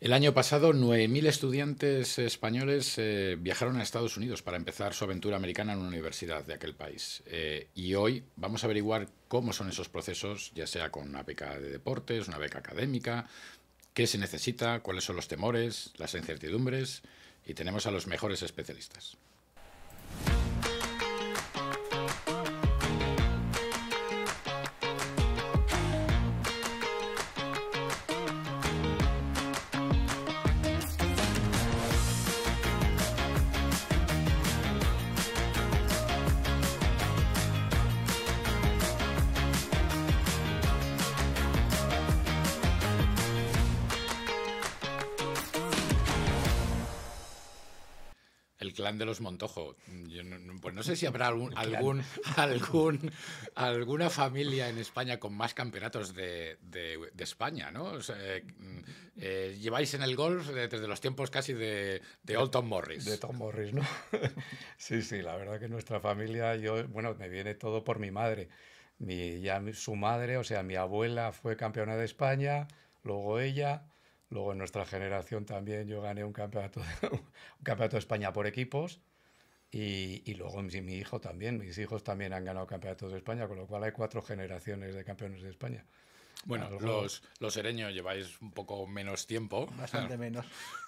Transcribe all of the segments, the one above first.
El año pasado, 9.000 estudiantes españoles eh, viajaron a Estados Unidos para empezar su aventura americana en una universidad de aquel país. Eh, y hoy vamos a averiguar cómo son esos procesos, ya sea con una beca de deportes, una beca académica, qué se necesita, cuáles son los temores, las incertidumbres, y tenemos a los mejores especialistas. de los Montojo. no, pues no sé si habrá algún, algún, alguna familia en España con más campeonatos de, España, ¿no? Eh, mm, eh, lleváis en el golf desde los tiempos casi de, de Old Tom Morris. De Tom Morris, ¿no? sí, sí, la verdad que nuestra familia, yo, bueno, me viene todo por mi madre. Mi, ya su madre, o sea, mi abuela fue campeona de España, luego ella, Luego en nuestra generación también yo gané un campeonato, campeonato de España por equipos y, luego mi, hijo también, mis hijos también han ganado campeonatos de España, con lo cual hay cuatro generaciones de campeones de España. Bueno, los, los sereños lleváis un poco menos tiempo. Bastante menos.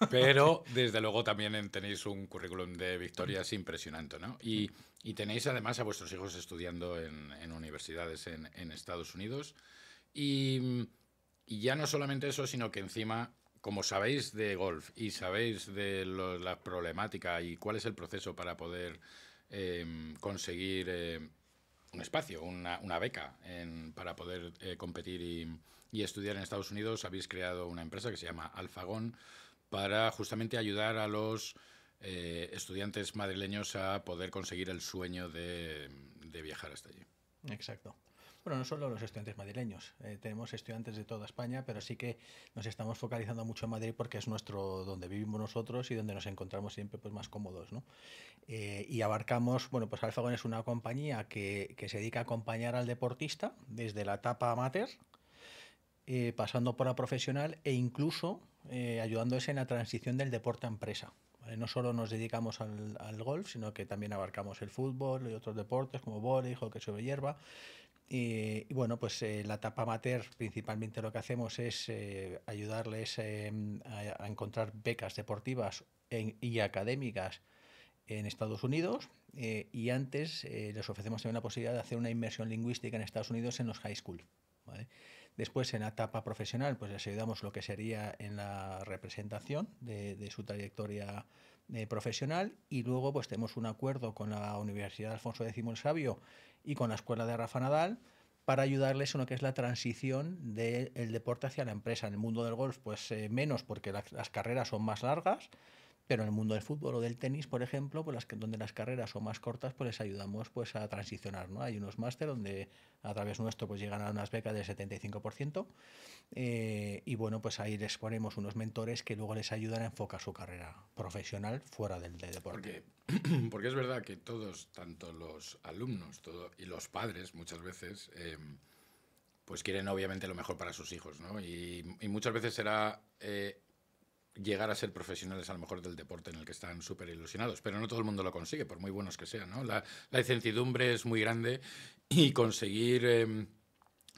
Pero desde luego también tenéis un currículum de victorias mm. impresionante, ¿no? Y, tenéis además a vuestros hijos estudiando en, universidades en, en Estados Unidos. Y y ya no solamente eso, sino que encima, como sabéis de golf y sabéis de la problemática y cuál es el proceso para poder em, conseguir em, un espacio, una, beca para poder eh, competir y, estudiar en Estados Unidos, habéis creado una empresa que se llama Alfagón para justamente ayudar a los eh, estudiantes madrileños a poder conseguir el sueño de viajar hasta allí. Exacto. Bueno, no solo los estudiantes madrileños, eh, tenemos estudiantes de toda España, pero sí que nos estamos focalizando mucho en Madrid porque es nuestro donde vivimos nosotros y donde nos encontramos siempre pues, más cómodos. ¿no? Eh, y abarcamos, bueno, pues Alfagón es una compañía que, que se dedica a acompañar al deportista desde la etapa amateur, eh, pasando por la profesional e incluso ayudándose en la transición del deporte a empresa. No solo nos dedicamos al, al, golf, sino que también abarcamos el fútbol y otros deportes como vóley, hockey sobre hierba, eh, y, bueno, pues en eh, la etapa amateur principalmente lo que hacemos es eh, ayudarles a, encontrar becas deportivas y académicas en Estados Unidos y antes les ofrecemos también la posibilidad de hacer una inmersión lingüística en Estados Unidos en los high school. Después en la etapa profesional pues les ayudamos lo que sería en la representación de, de su trayectoria eh, profesional y luego pues tenemos un acuerdo con la Universidad Alfonso X el Sabio y con la Escuela de Rafa Nadal para ayudarles en lo que es la transición del deporte hacia la empresa. En el mundo del golf pues eh, menos porque las carreras son más largas, pero en el mundo del fútbol o del tenis, por ejemplo, pues las que, donde las carreras son más cortas, pues les ayudamos pues, a transicionar. ¿no? Hay unos máster donde a través nuestro pues, llegan a unas becas del 75%. Eh, y bueno, pues ahí les ponemos unos mentores que luego les ayudan a enfocar su carrera profesional fuera del, deporte. Porque, porque, es verdad que todos, tanto los alumnos y los padres muchas veces, em, pues quieren obviamente lo mejor para sus hijos. ¿no? Y, muchas veces será... Eh, llegar a ser profesionales a lo mejor del deporte en el que están súper ilusionados, pero no todo el mundo lo consigue, por muy buenos que sean. ¿no? La, incertidumbre es muy grande y conseguir eh,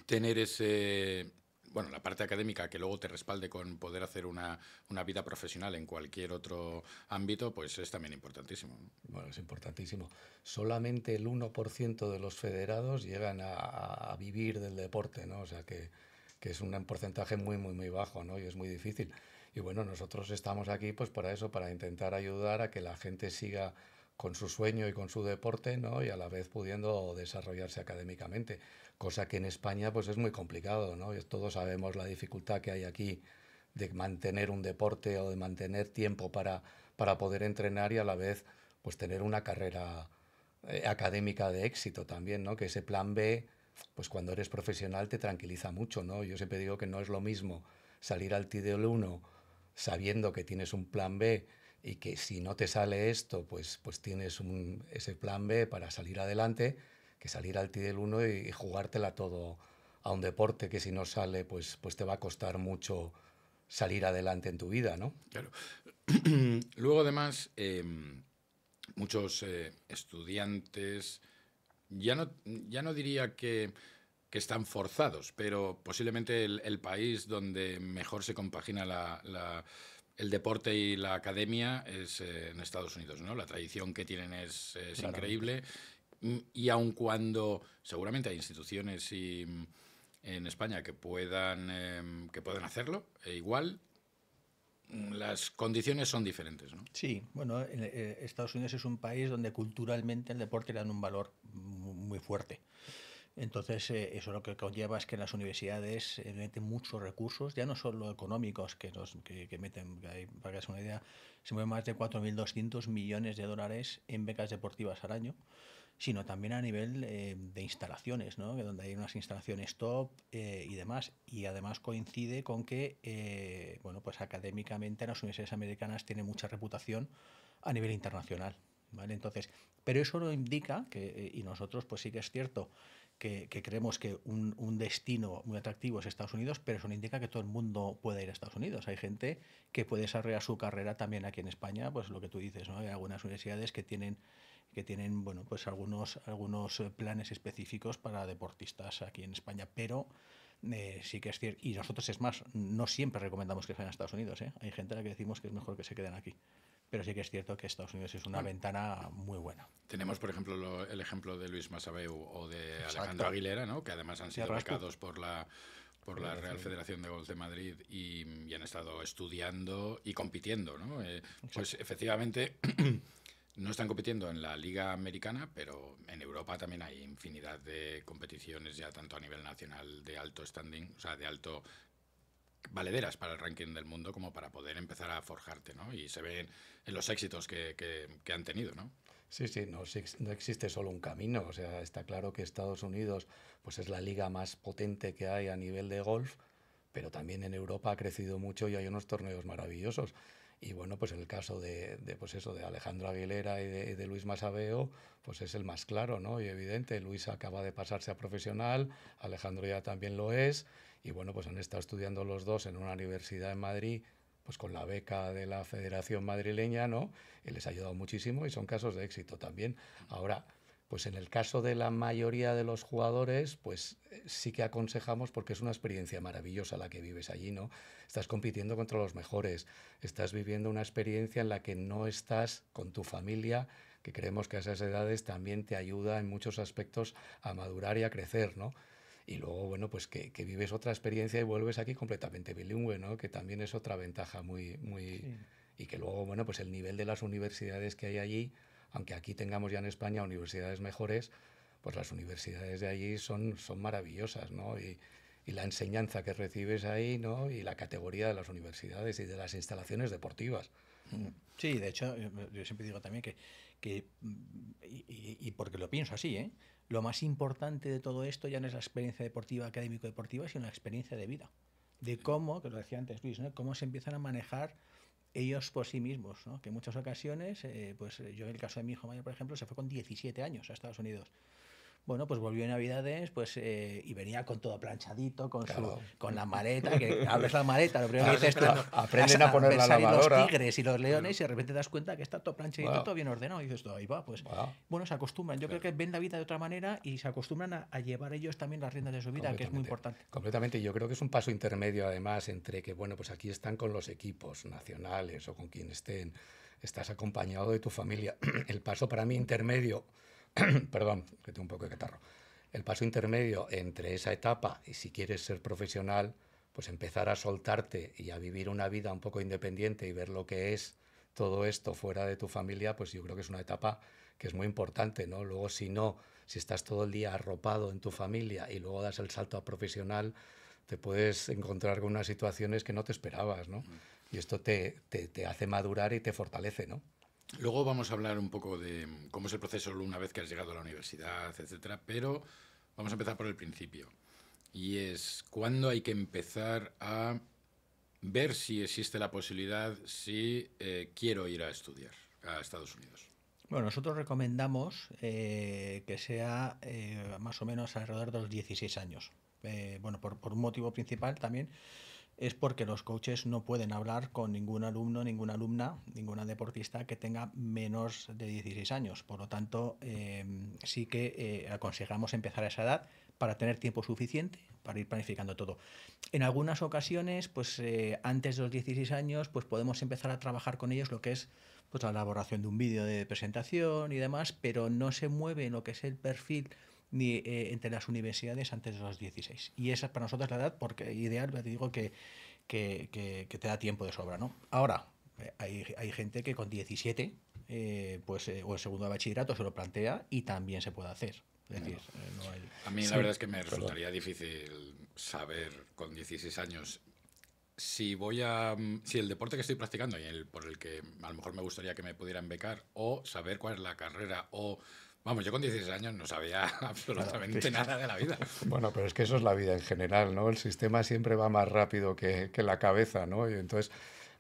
tener ese... Bueno, la parte académica que luego te respalde con poder hacer una, una vida profesional en cualquier otro ámbito, pues es también importantísimo. Bueno, es importantísimo. Solamente el 1% de los federados llegan a, a, vivir del deporte, ¿no? O sea que, que es un porcentaje muy, muy, muy bajo, ¿no? Y es muy difícil y bueno, nosotros estamos aquí pues para eso, para intentar ayudar a que la gente siga con su sueño y con su deporte, ¿no? Y a la vez pudiendo desarrollarse académicamente, cosa que en España pues es muy complicado, ¿no? Todos sabemos la dificultad que hay aquí de mantener un deporte o de mantener tiempo para, para poder entrenar y a la vez pues tener una carrera eh, académica de éxito también, ¿no? Que ese plan B, pues cuando eres profesional te tranquiliza mucho, ¿no? Yo siempre digo que no es lo mismo salir al TIDEL 1 sabiendo que tienes un plan B y que si no te sale esto, pues, pues tienes ese plan B para salir adelante, que salir al del 1 y, jugártela todo a un deporte que si no sale, pues, pues te va a costar mucho salir adelante en tu vida, ¿no? Claro. Luego, además, em, muchos eh, estudiantes, ya no, ya no diría que que están forzados, pero posiblemente el, país donde mejor se compagina el deporte y la academia es eh, en Estados Unidos, ¿no? La tradición que tienen es, increíble mm, y aun cuando seguramente hay instituciones mm, en España que puedan, em, que puedan hacerlo, e igual mm, las condiciones son diferentes, ¿no? Sí, bueno, eh, Estados Unidos es un país donde culturalmente el deporte le dan un valor muy fuerte. Entonces, eh, eso lo que conlleva es que las universidades eh, meten muchos recursos, ya no solo económicos que, nos que, meten, para que una idea, se mueven más de 4.200 millones de dólares en becas deportivas al año, sino también a nivel eh, de instalaciones, ¿no? donde hay unas instalaciones top y demás. Y además coincide con que, bueno, pues académicamente las universidades americanas tienen mucha reputación a nivel internacional. ¿vale? Entonces, pero eso lo indica, que, y nosotros pues sí que es cierto, que, creemos que un, destino muy atractivo es Estados Unidos, pero eso no indica que todo el mundo pueda ir a Estados Unidos. Hay gente que puede desarrollar su carrera también aquí en España, pues lo que tú dices, ¿no? Hay algunas universidades que tienen que tienen bueno pues algunos algunos eh, planes específicos para deportistas aquí en España, pero eh, sí que es cierto. Y nosotros, es más, no siempre recomendamos que se vayan a Estados Unidos. ¿eh? Hay gente a la que decimos que es mejor que se queden aquí pero sí que es cierto que Estados Unidos es una ventana muy buena. Tenemos, por ejemplo, el ejemplo de Luis Masabeu o de Alejandro Aguilera, ¿no? que además han sido becados por la por la Real Federación de Golf de Madrid y, han estado estudiando y compitiendo, ¿no? Eh, pues efectivamente no están compitiendo en la Liga Americana, pero en Europa también hay infinidad de competiciones ya tanto a nivel nacional de alto standing, o sea, de alto valederas para el ranking del mundo como para poder empezar a forjarte, ¿no? Y se ven en los éxitos que, han tenido, ¿no? Sí, sí, no, existe solo un camino. O sea, está claro que Estados Unidos pues es la liga más potente que hay a nivel de golf, pero también en Europa ha crecido mucho y hay unos torneos maravillosos. Y bueno, pues en el caso de, de pues eso, de Alejandro Aguilera y de, Luis Masabeo, pues es el más claro, ¿no? Y evidente, Luis acaba de pasarse a profesional, Alejandro ya también lo es, y bueno, pues han estado estudiando los dos en una universidad en Madrid, pues con la beca de la Federación Madrileña, ¿no? Y les ha ayudado muchísimo y son casos de éxito también. Ahora, pues en el caso de la mayoría de los jugadores, pues eh, sí que aconsejamos porque es una experiencia maravillosa la que vives allí, ¿no? Estás compitiendo contra los mejores, estás viviendo una experiencia en la que no estás con tu familia, que creemos que a esas edades también te ayuda en muchos aspectos a madurar y a crecer, ¿no? Y luego, bueno, pues que, vives otra experiencia y vuelves aquí completamente bilingüe, ¿no? Que también es otra ventaja muy, muy... Y que luego, bueno, pues el nivel de las universidades que hay allí aunque aquí tengamos ya en España universidades mejores, pues las universidades de allí son, son maravillosas, ¿no? Y, la enseñanza que recibes ahí, ¿no? Y la categoría de las universidades y de las instalaciones deportivas. Mm. Sí, de hecho, yo siempre digo también que, y, y, porque lo pienso así, ¿eh? lo más importante de todo esto ya no es la experiencia deportiva, académico-deportiva, sino la experiencia de vida. De cómo, que lo decía antes Luis, ¿no? cómo se empiezan a manejar ellos por sí mismos, ¿no? que en muchas ocasiones, eh, pues yo en el caso de mi hijo mayor, por ejemplo, se fue con 17 años a Estados Unidos. Bueno, pues volvió en Navidades pues, eh, y venía con todo planchadito, con, su, con la maleta, que abres la maleta, lo primero que dices tú, aprenden a poner la lavadora. los tigres y los leones y de repente das cuenta que está todo planchadito, todo bien ordenado y dices, tú, ahí va, pues bueno, se acostumbran. Yo creo que ven la vida de otra manera y se acostumbran a, llevar ellos también las riendas de su vida, que es muy importante. Completamente, yo creo que es un paso intermedio además entre que, bueno, pues aquí están con los equipos nacionales o con quien estén, estás acompañado de tu familia. El paso para mí intermedio perdón, que tengo un poco de catarro. El paso intermedio entre esa etapa y si quieres ser profesional, pues empezar a soltarte y a vivir una vida un poco independiente y ver lo que es todo esto fuera de tu familia, pues yo creo que es una etapa que es muy importante, ¿no? Luego si no, si estás todo el día arropado en tu familia y luego das el salto a profesional, te puedes encontrar con unas situaciones que no te esperabas, ¿no? Y esto te, te, te hace madurar y te fortalece, ¿no? Luego vamos a hablar un poco de mm, cómo es el proceso una vez que has llegado a la universidad, etcétera, pero vamos a empezar por el principio. Y es cuándo hay que empezar a ver si existe la posibilidad, si eh, quiero ir a estudiar a Estados Unidos. Bueno, nosotros recomendamos eh, que sea eh, más o menos alrededor de los 16 años. bueno, por, por un motivo principal también es porque los coaches no pueden hablar con ningún alumno, ninguna alumna, ninguna deportista que tenga menos de 16 años. Por lo tanto, em, sí que eh, aconsejamos empezar a esa edad para tener tiempo suficiente para ir planificando todo. En algunas ocasiones, pues eh, antes de los 16 años, pues podemos empezar a trabajar con ellos lo que es pues, la elaboración de un vídeo de presentación y demás, pero no se mueve en lo que es el perfil ni, eh, entre las universidades antes de los 16. Y esa es para nosotros la edad, porque ideal, te digo que, que, te da tiempo de sobra. ¿no? Ahora, eh, hay, gente que con 17 eh, pues, o el segundo bachillerato se lo plantea y también se puede hacer. A mí la verdad es que me resultaría difícil saber con 16 años si voy a mm, si el deporte que estoy practicando y el por el que a lo mejor me gustaría que me pudieran becar o saber cuál es la carrera o Vamos, yo con 16 años no sabía absolutamente nada de la vida. Bueno, pero es que eso es la vida en general, ¿no? El sistema siempre va más rápido que, la cabeza, ¿no? Y entonces,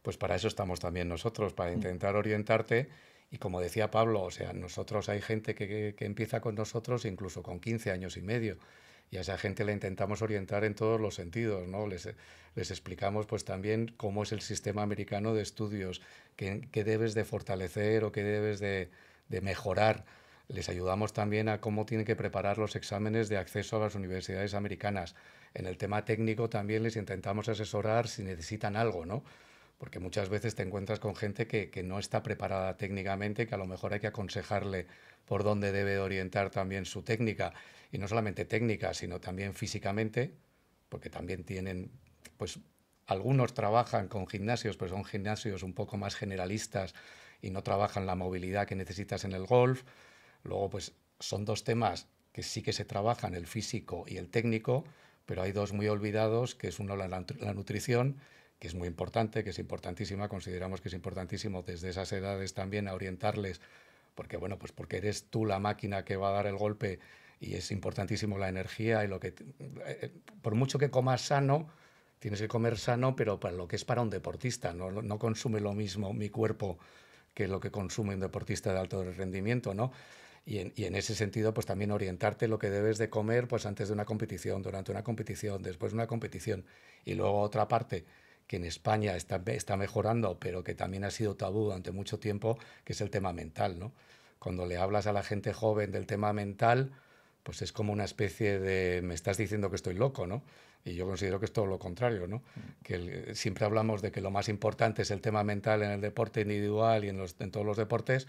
pues para eso estamos también nosotros, para mm. intentar orientarte. Y como decía Pablo, o sea, nosotros hay gente que, empieza con nosotros incluso con 15 años y medio y a esa gente la intentamos orientar en todos los sentidos, ¿no? Les, explicamos pues también cómo es el sistema americano de estudios, qué, debes de fortalecer o qué debes de, de mejorar les ayudamos también a cómo tienen que preparar los exámenes de acceso a las universidades americanas. En el tema técnico también les intentamos asesorar si necesitan algo, ¿no? Porque muchas veces te encuentras con gente que, que no está preparada técnicamente, que a lo mejor hay que aconsejarle por dónde debe orientar también su técnica. Y no solamente técnica, sino también físicamente, porque también tienen, pues algunos trabajan con gimnasios, pero son gimnasios un poco más generalistas y no trabajan la movilidad que necesitas en el golf. Luego, pues son dos temas que sí que se trabajan, el físico y el técnico, pero hay dos muy olvidados, que es uno la, nutrición, que es muy importante, que es importantísima, consideramos que es importantísimo desde esas edades también orientarles, porque bueno, pues porque eres tú la máquina que va a dar el golpe y es importantísimo la energía y lo que eh, por mucho que comas sano, tienes que comer sano, pero para lo que es para un deportista, no, no consume lo mismo mi cuerpo que lo que consume un deportista de alto rendimiento, ¿no? Y en, ese sentido, pues también orientarte lo que debes de comer pues antes de una competición, durante una competición, después de una competición. Y luego otra parte que en España está, mejorando, pero que también ha sido tabú durante mucho tiempo, que es el tema mental, ¿no? Cuando le hablas a la gente joven del tema mental, pues es como una especie de me estás diciendo que estoy loco, ¿no? Y yo considero que es todo lo contrario, ¿no? Mm. Que siempre hablamos de que lo más importante es el tema mental en el deporte individual y en todos los deportes,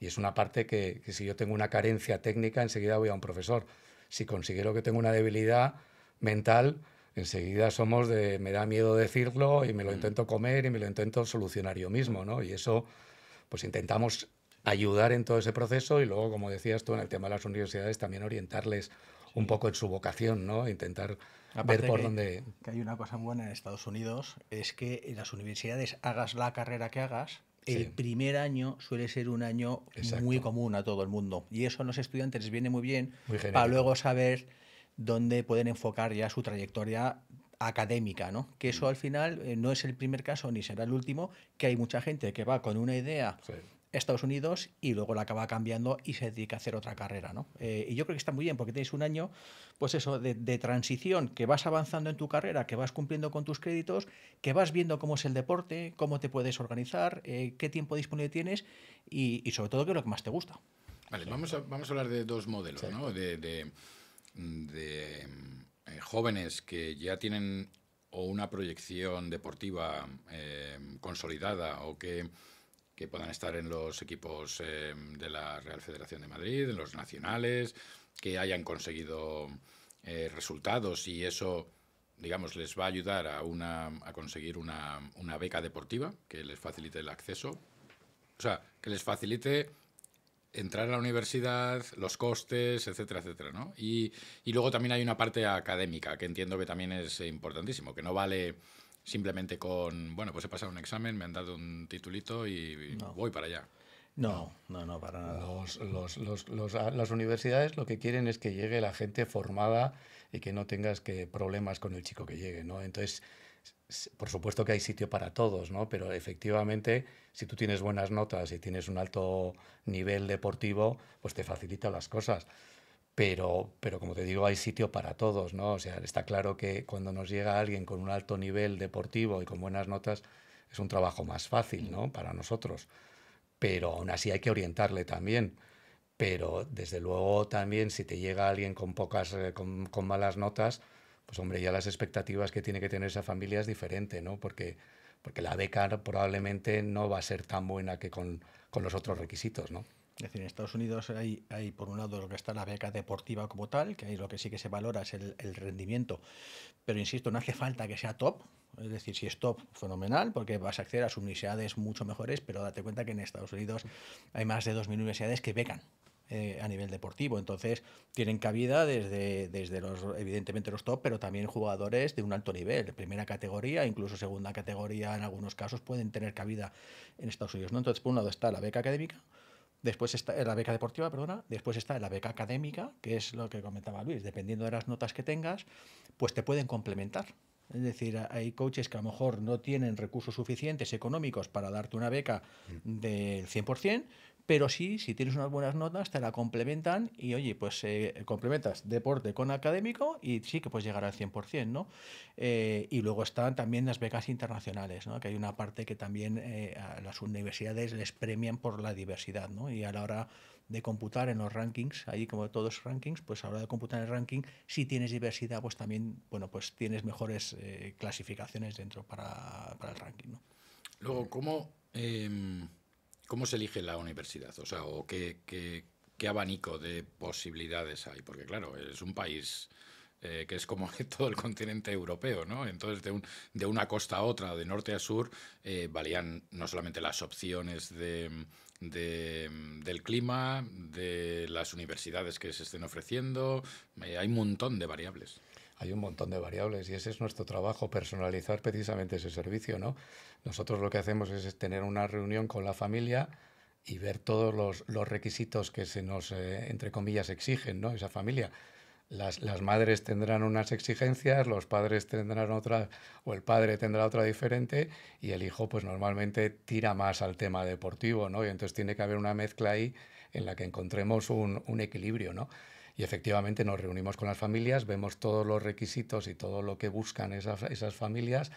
y es una parte que, si yo tengo una carencia técnica, enseguida voy a un profesor. Si considero que tengo una debilidad mental, enseguida somos de, me da miedo decirlo y me lo mm. intento comer y me lo intento solucionar yo mismo, ¿no? Y eso, pues intentamos ayudar en todo ese proceso y luego, como decías tú, en el tema de las universidades también orientarles un poco en su vocación, ¿no? Intentar ver por dónde... Que hay una cosa buena en Estados Unidos, es que en las universidades, hagas la carrera que hagas, el primer año suele ser un año muy común a todo el mundo. Y eso a los estudiantes les viene muy bien para luego saber dónde pueden enfocar ya su trayectoria académica, ¿no? Que eso mm. al final eh, no es el primer caso ni será el último, que hay mucha gente que va con una idea Estados Unidos y luego la acaba cambiando y se dedica a hacer otra carrera. ¿no? Eh, y yo creo que está muy bien porque tienes un año, pues eso, de, transición, que vas avanzando en tu carrera, que vas cumpliendo con tus créditos, que vas viendo cómo es el deporte, cómo te puedes organizar, eh, qué tiempo disponible tienes y, sobre todo qué es lo que más te gusta. Vale, vamos, a, hablar de dos modelos, ¿no? De, eh, jóvenes que ya tienen o una proyección deportiva consolidada o que que puedan estar en los equipos eh, de la Real Federación de Madrid, en los nacionales, que hayan conseguido eh, resultados y eso, digamos, les va a ayudar a, una, a conseguir una, beca deportiva que les facilite el acceso. O sea, que les facilite entrar a la universidad, los costes, etcétera, etcétera, ¿no? Y, y luego también hay una parte académica que entiendo que también es importantísimo, que no vale simplemente con, bueno, pues he pasado un examen, me han dado un titulito y voy para allá. No, no, no, para nada. Ah, las universidades lo que quieren es que llegue la gente formada y que no tengas que problemas con el chico que llegue, ¿no? Entonces, por supuesto que hay sitio para todos, ¿no? Pero efectivamente, si tú tienes buenas notas y tienes un alto nivel deportivo, pues te facilita las cosas. Pero, pero como te digo, hay sitio para todos, ¿no? O sea, está claro que cuando nos llega alguien con un alto nivel deportivo y con buenas notas, es un trabajo más fácil, ¿no? Para nosotros. Pero aún así hay que orientarle también. Pero desde luego también si te llega alguien con pocas, eh, con, con malas notas, pues hombre, ya las expectativas que tiene que tener esa familia es diferente, ¿no? Porque, porque la beca probablemente no va a ser tan buena que con, con los otros requisitos, ¿no? Es decir, en Estados Unidos hay, hay, por un lado lo que está la beca deportiva como tal, que ahí lo que sí que se valora es el, rendimiento, pero insisto, no hace falta que sea top, es decir, si es top, fenomenal, porque vas a acceder a universidades mucho mejores, pero date cuenta que en Estados Unidos hay más de 2.000 universidades que becan. Eh, a nivel deportivo. Entonces, tienen cabida desde, desde los, evidentemente, los top, pero también jugadores de un alto nivel, de primera categoría, incluso segunda categoría en algunos casos pueden tener cabida en Estados Unidos. ¿no? Entonces, por un lado está la beca académica, Después está la beca deportiva, perdona. Después está la beca académica, que es lo que comentaba Luis. Dependiendo de las notas que tengas, pues te pueden complementar. Es decir, hay coaches que a lo mejor no tienen recursos suficientes económicos para darte una beca mm. del 100%, pero sí, si tienes unas buenas notas, te la complementan y, oye, pues eh, complementas deporte con académico y sí que puedes llegar al 100%, ¿no? Eh, y luego están también las becas internacionales, ¿no? Que hay una parte que también eh, a las universidades les premian por la diversidad, ¿no? Y a la hora de computar en los rankings, ahí como todos los rankings, pues a la hora de computar el ranking, si tienes diversidad, pues también, bueno, pues tienes mejores clasificaciones dentro para, para el ranking, ¿no? Luego, ¿cómo...? Em, ¿Cómo se elige la universidad? O sea, o qué, abanico de posibilidades hay? Porque claro, es un país eh, que es como todo el continente europeo, ¿no? Entonces, de, un, de una costa a otra, de norte a sur, eh, valían no solamente las opciones de, de, del clima, de las universidades que se estén ofreciendo, eh, hay un montón de variables hay un montón de variables y ese es nuestro trabajo, personalizar precisamente ese servicio, ¿no? Nosotros lo que hacemos es, tener una reunión con la familia y ver todos los, requisitos que se nos, eh, entre comillas, exigen, ¿no? Esa familia. Las, madres tendrán unas exigencias, los padres tendrán otra, o el padre tendrá otra diferente, y el hijo, pues normalmente tira más al tema deportivo, ¿no? Y entonces tiene que haber una mezcla ahí en la que encontremos un, un equilibrio, ¿no? Y efectivamente nos reunimos con las familias, vemos todos los requisitos y todo lo que buscan esas, esas familias.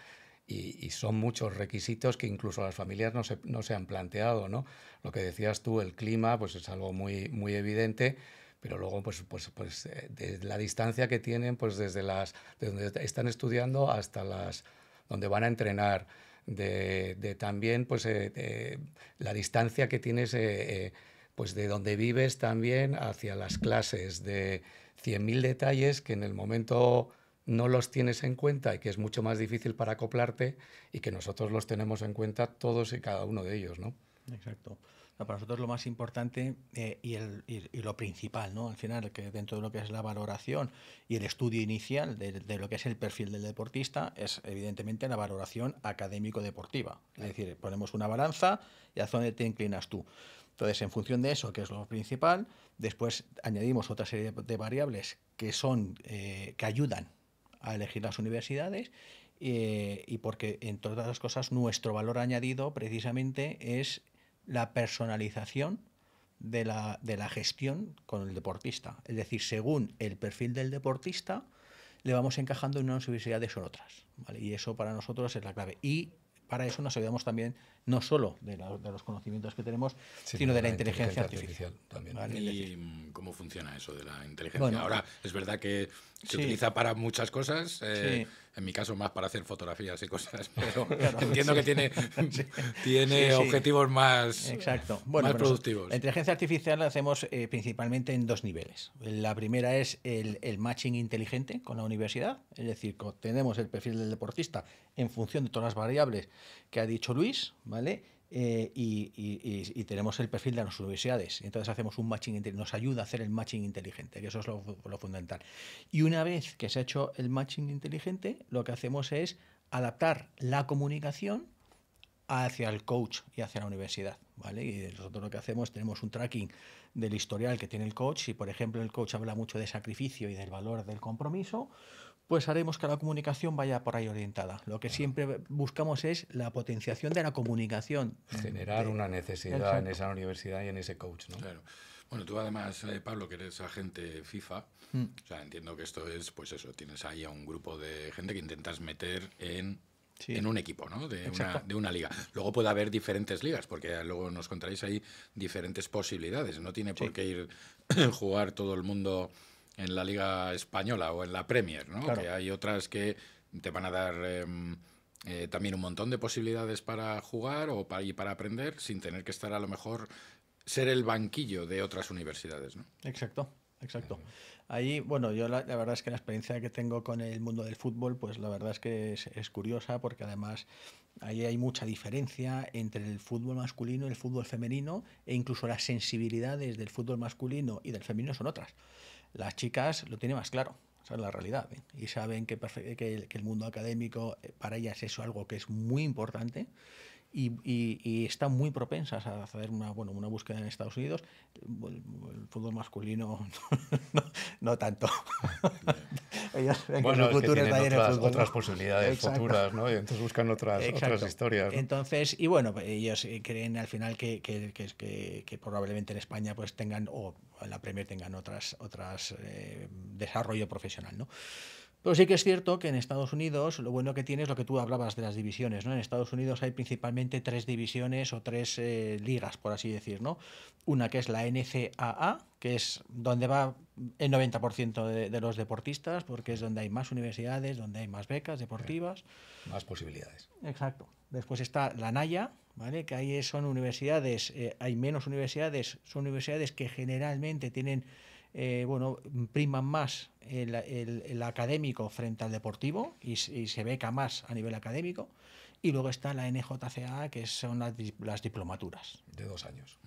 Y, son muchos requisitos que incluso las familias no se, no se han planteado, ¿no? Lo que decías tú, el clima, pues es algo muy, muy evidente, pero luego, pues, pues, pues eh, de la distancia que tienen, pues desde las, donde están estudiando hasta las, donde van a entrenar, de, de también, pues, eh, la distancia que tienes... Eh, pues de donde vives también hacia las clases, de 100.000 detalles que en el momento no los tienes en cuenta y que es mucho más difícil para acoplarte y que nosotros los tenemos en cuenta todos y cada uno de ellos, ¿no? Exacto. para nosotros lo más importante eh, y, lo principal, ¿no? Al final, que dentro de lo que es la valoración y el estudio inicial de, de lo que es el perfil del deportista, es evidentemente la valoración académico-deportiva. Es decir, ponemos una balanza y a dónde te inclinas tú. Entonces, en función de eso, que es lo principal, después añadimos otra serie de variables que son eh, que ayudan a elegir las universidades eh, y porque, entre otras cosas, nuestro valor añadido precisamente es la personalización de la, gestión con el deportista. Es decir, según el perfil del deportista, le vamos encajando en unas universidades o en otras. Y eso para nosotros es la clave. Y para eso nos ayudamos también no solo de, los conocimientos que tenemos, sino de la, inteligencia, artificial. también. ¿Y cómo funciona eso de la inteligencia? Ahora, es verdad que se utiliza para muchas cosas, eh, en mi caso más para hacer fotografías y cosas, pero entiendo que tiene, tiene objetivos más, Exacto. Bueno, más pues, productivos. La inteligencia artificial la hacemos eh, principalmente en dos niveles. La primera es el, el matching inteligente con la universidad, es decir, tenemos el perfil del deportista en función de todas las variables que ha dicho Luis, ¿vale? Eh, y, tenemos el perfil de las universidades. Entonces hacemos un matching, nos ayuda a hacer el matching inteligente, que eso es lo, fundamental. Y una vez que se ha hecho el matching inteligente, lo que hacemos es adaptar la comunicación hacia el coach y hacia la universidad, ¿vale? Y nosotros lo que hacemos, tenemos un tracking del historial que tiene el coach, si por ejemplo el coach habla mucho de sacrificio y del valor del compromiso, pues haremos que la comunicación vaya por ahí orientada. Lo que siempre buscamos es la potenciación de la comunicación. Generar una necesidad en esa universidad y en ese coach. ¿no? Claro. Bueno, tú además, eh, Pablo, que eres agente FIFA, mm. o sea, entiendo que esto es, pues eso, tienes ahí a un grupo de gente que intentas meter en en un equipo, ¿no? De una, liga. Luego puede haber diferentes ligas, porque luego nos contaréis ahí diferentes posibilidades. No tiene por qué ir jugar todo el mundo en la Liga Española o en la Premier, ¿no? Que hay otras que te van a dar em, eh, también un montón de posibilidades para jugar o para, y para aprender sin tener que estar a lo mejor ser el banquillo de otras universidades, ¿no? Exacto. Exacto. Ahí, bueno, yo la, verdad es que la experiencia que tengo con el mundo del fútbol, pues la verdad es que es, es, curiosa porque además ahí hay mucha diferencia entre el fútbol masculino y el fútbol femenino e incluso las sensibilidades del fútbol masculino y del femenino son otras las chicas lo tienen más claro, esa la realidad, ¿eh? y saben que, el, que, el, mundo académico eh, para ellas es algo que es muy importante y, están muy propensas a hacer una, bueno, una búsqueda en Estados Unidos. El, fútbol masculino no, tanto. Ellos bueno, que otras, posibilidades futuras, ¿no? Y entonces buscan otras, otras historias. Entonces, y bueno, pues, ellos eh, creen al final que, que, que, probablemente en España pues tengan, o en la Premier tengan otras, otras eh, desarrollo profesional, ¿no? Pero sí que es cierto que en Estados Unidos lo bueno que tiene es lo que tú hablabas de las divisiones, ¿no? En Estados Unidos hay principalmente tres divisiones o tres eh, ligas, por así decir, ¿no? Una que es la NCAA, que es donde va el 90% de, los deportistas, porque es donde hay más universidades, donde hay más becas deportivas. más posibilidades. Exacto. Después está la NAYA, ¿vale? Que ahí son universidades, eh, hay menos universidades, son universidades que generalmente tienen eh, bueno, priman más el, académico frente al deportivo y, se beca más a nivel académico. Y luego está la NJCA, que son las, diplomaturas. De dos años.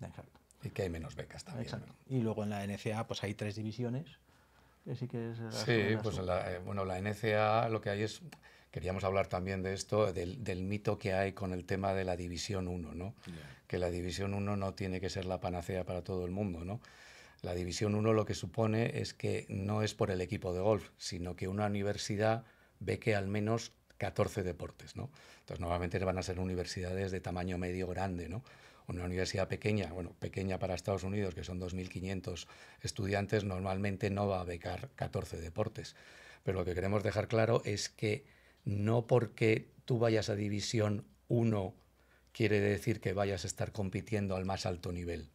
Exacto. Y que hay menos becas también. Y luego en la NCA pues hay tres divisiones. sí, pues la, eh, bueno, la NCA lo que hay es, queríamos hablar también de esto, del, mito que hay con el tema de la División 1, ¿no? Que la División 1 no tiene que ser la panacea para todo el mundo, ¿no? La División 1 lo que supone es que no es por el equipo de golf, sino que una universidad ve al menos 14 deportes, ¿no? Entonces, normalmente van a ser universidades de tamaño medio grande, Una universidad pequeña, bueno, pequeña para Estados Unidos, que son 2.500 estudiantes, normalmente no va a becar 14 deportes. Pero lo que queremos dejar claro es que no porque tú vayas a División 1 quiere decir que vayas a estar compitiendo al más alto nivel.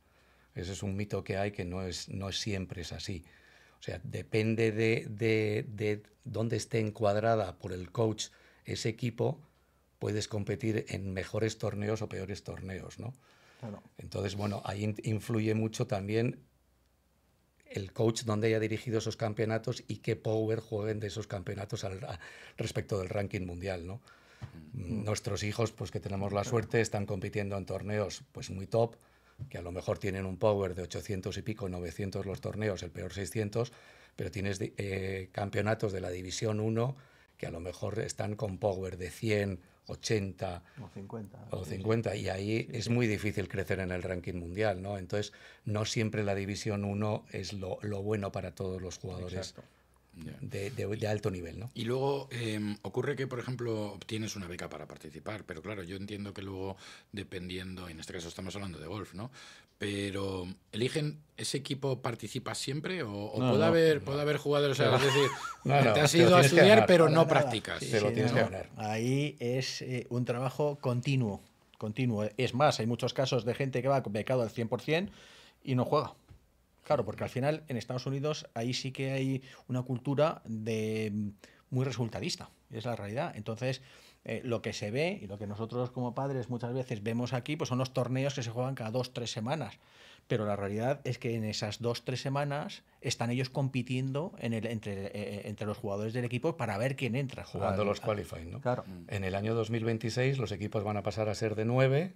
Ese es un mito que hay que no, es, no siempre es así. O sea, depende de, dónde esté encuadrada por el coach ese equipo, puedes competir en mejores torneos o peores torneos, Entonces, bueno, ahí influye mucho también el coach donde haya dirigido esos campeonatos y qué power jueguen de esos campeonatos al, respecto del ranking mundial, mm. Nuestros hijos, pues que tenemos la suerte, están compitiendo en torneos pues muy top, que a lo mejor tienen un power de 800 y pico, 900 los torneos, el peor 600, pero tienes eh, campeonatos de la División 1 que a lo mejor están con power de 100, 80 o 50. 50 y ahí es muy difícil crecer en el ranking mundial, ¿no? Entonces, no siempre la División 1 es lo, lo bueno para todos los jugadores Exacto de, alto nivel. ¿no? Y luego em, ocurre que, por ejemplo, obtienes una beca para participar, pero claro, yo entiendo que luego, dependiendo, en este caso estamos hablando de golf, ¿no? Pero eligen ese equipo participa siempre o, puede haber puede haber jugadores, es decir, te has ido a estudiar pero no practicas. tienes que Ahí es eh, un trabajo continuo, continuo. Es más, hay muchos casos de gente que va becado al 100% y no juega. Claro, porque al final en Estados Unidos ahí sí que hay una cultura de mm, muy resultadista, es la realidad. Entonces, eh, lo que se ve y lo que nosotros como padres muchas veces vemos aquí, pues son los torneos que se juegan cada dos, tres semanas. Pero la realidad es que en esas dos, tres semanas están ellos compitiendo en el, entre, eh, eh, los jugadores del equipo para ver quién entra. Jugando los qualifying, ¿no? Claro. En el año 2026 los equipos van a pasar a ser de nueve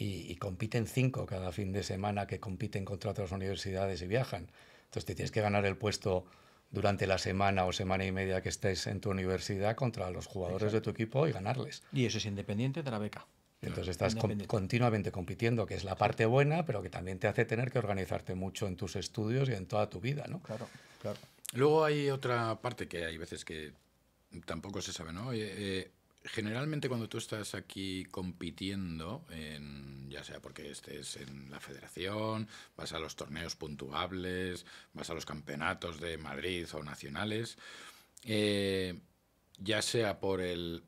y, compiten cinco cada fin de semana que compiten contra otras universidades y viajan. Entonces te tienes que ganar el puesto durante la semana o semana y media que estés en tu universidad contra los jugadores de tu equipo y ganarles. Y eso es independiente de la beca. Entonces estás continuamente compitiendo, que es la parte buena, pero que también te hace tener que organizarte mucho en tus estudios y en toda tu vida, ¿no? Claro, claro. Luego hay otra parte que hay veces que tampoco se sabe, ¿no? Eh, eh, Generalmente cuando tú estás aquí compitiendo, ya sea porque estés en la federación, vas a los torneos puntuables, vas a los campeonatos de Madrid o nacionales, eh, ya sea por, el,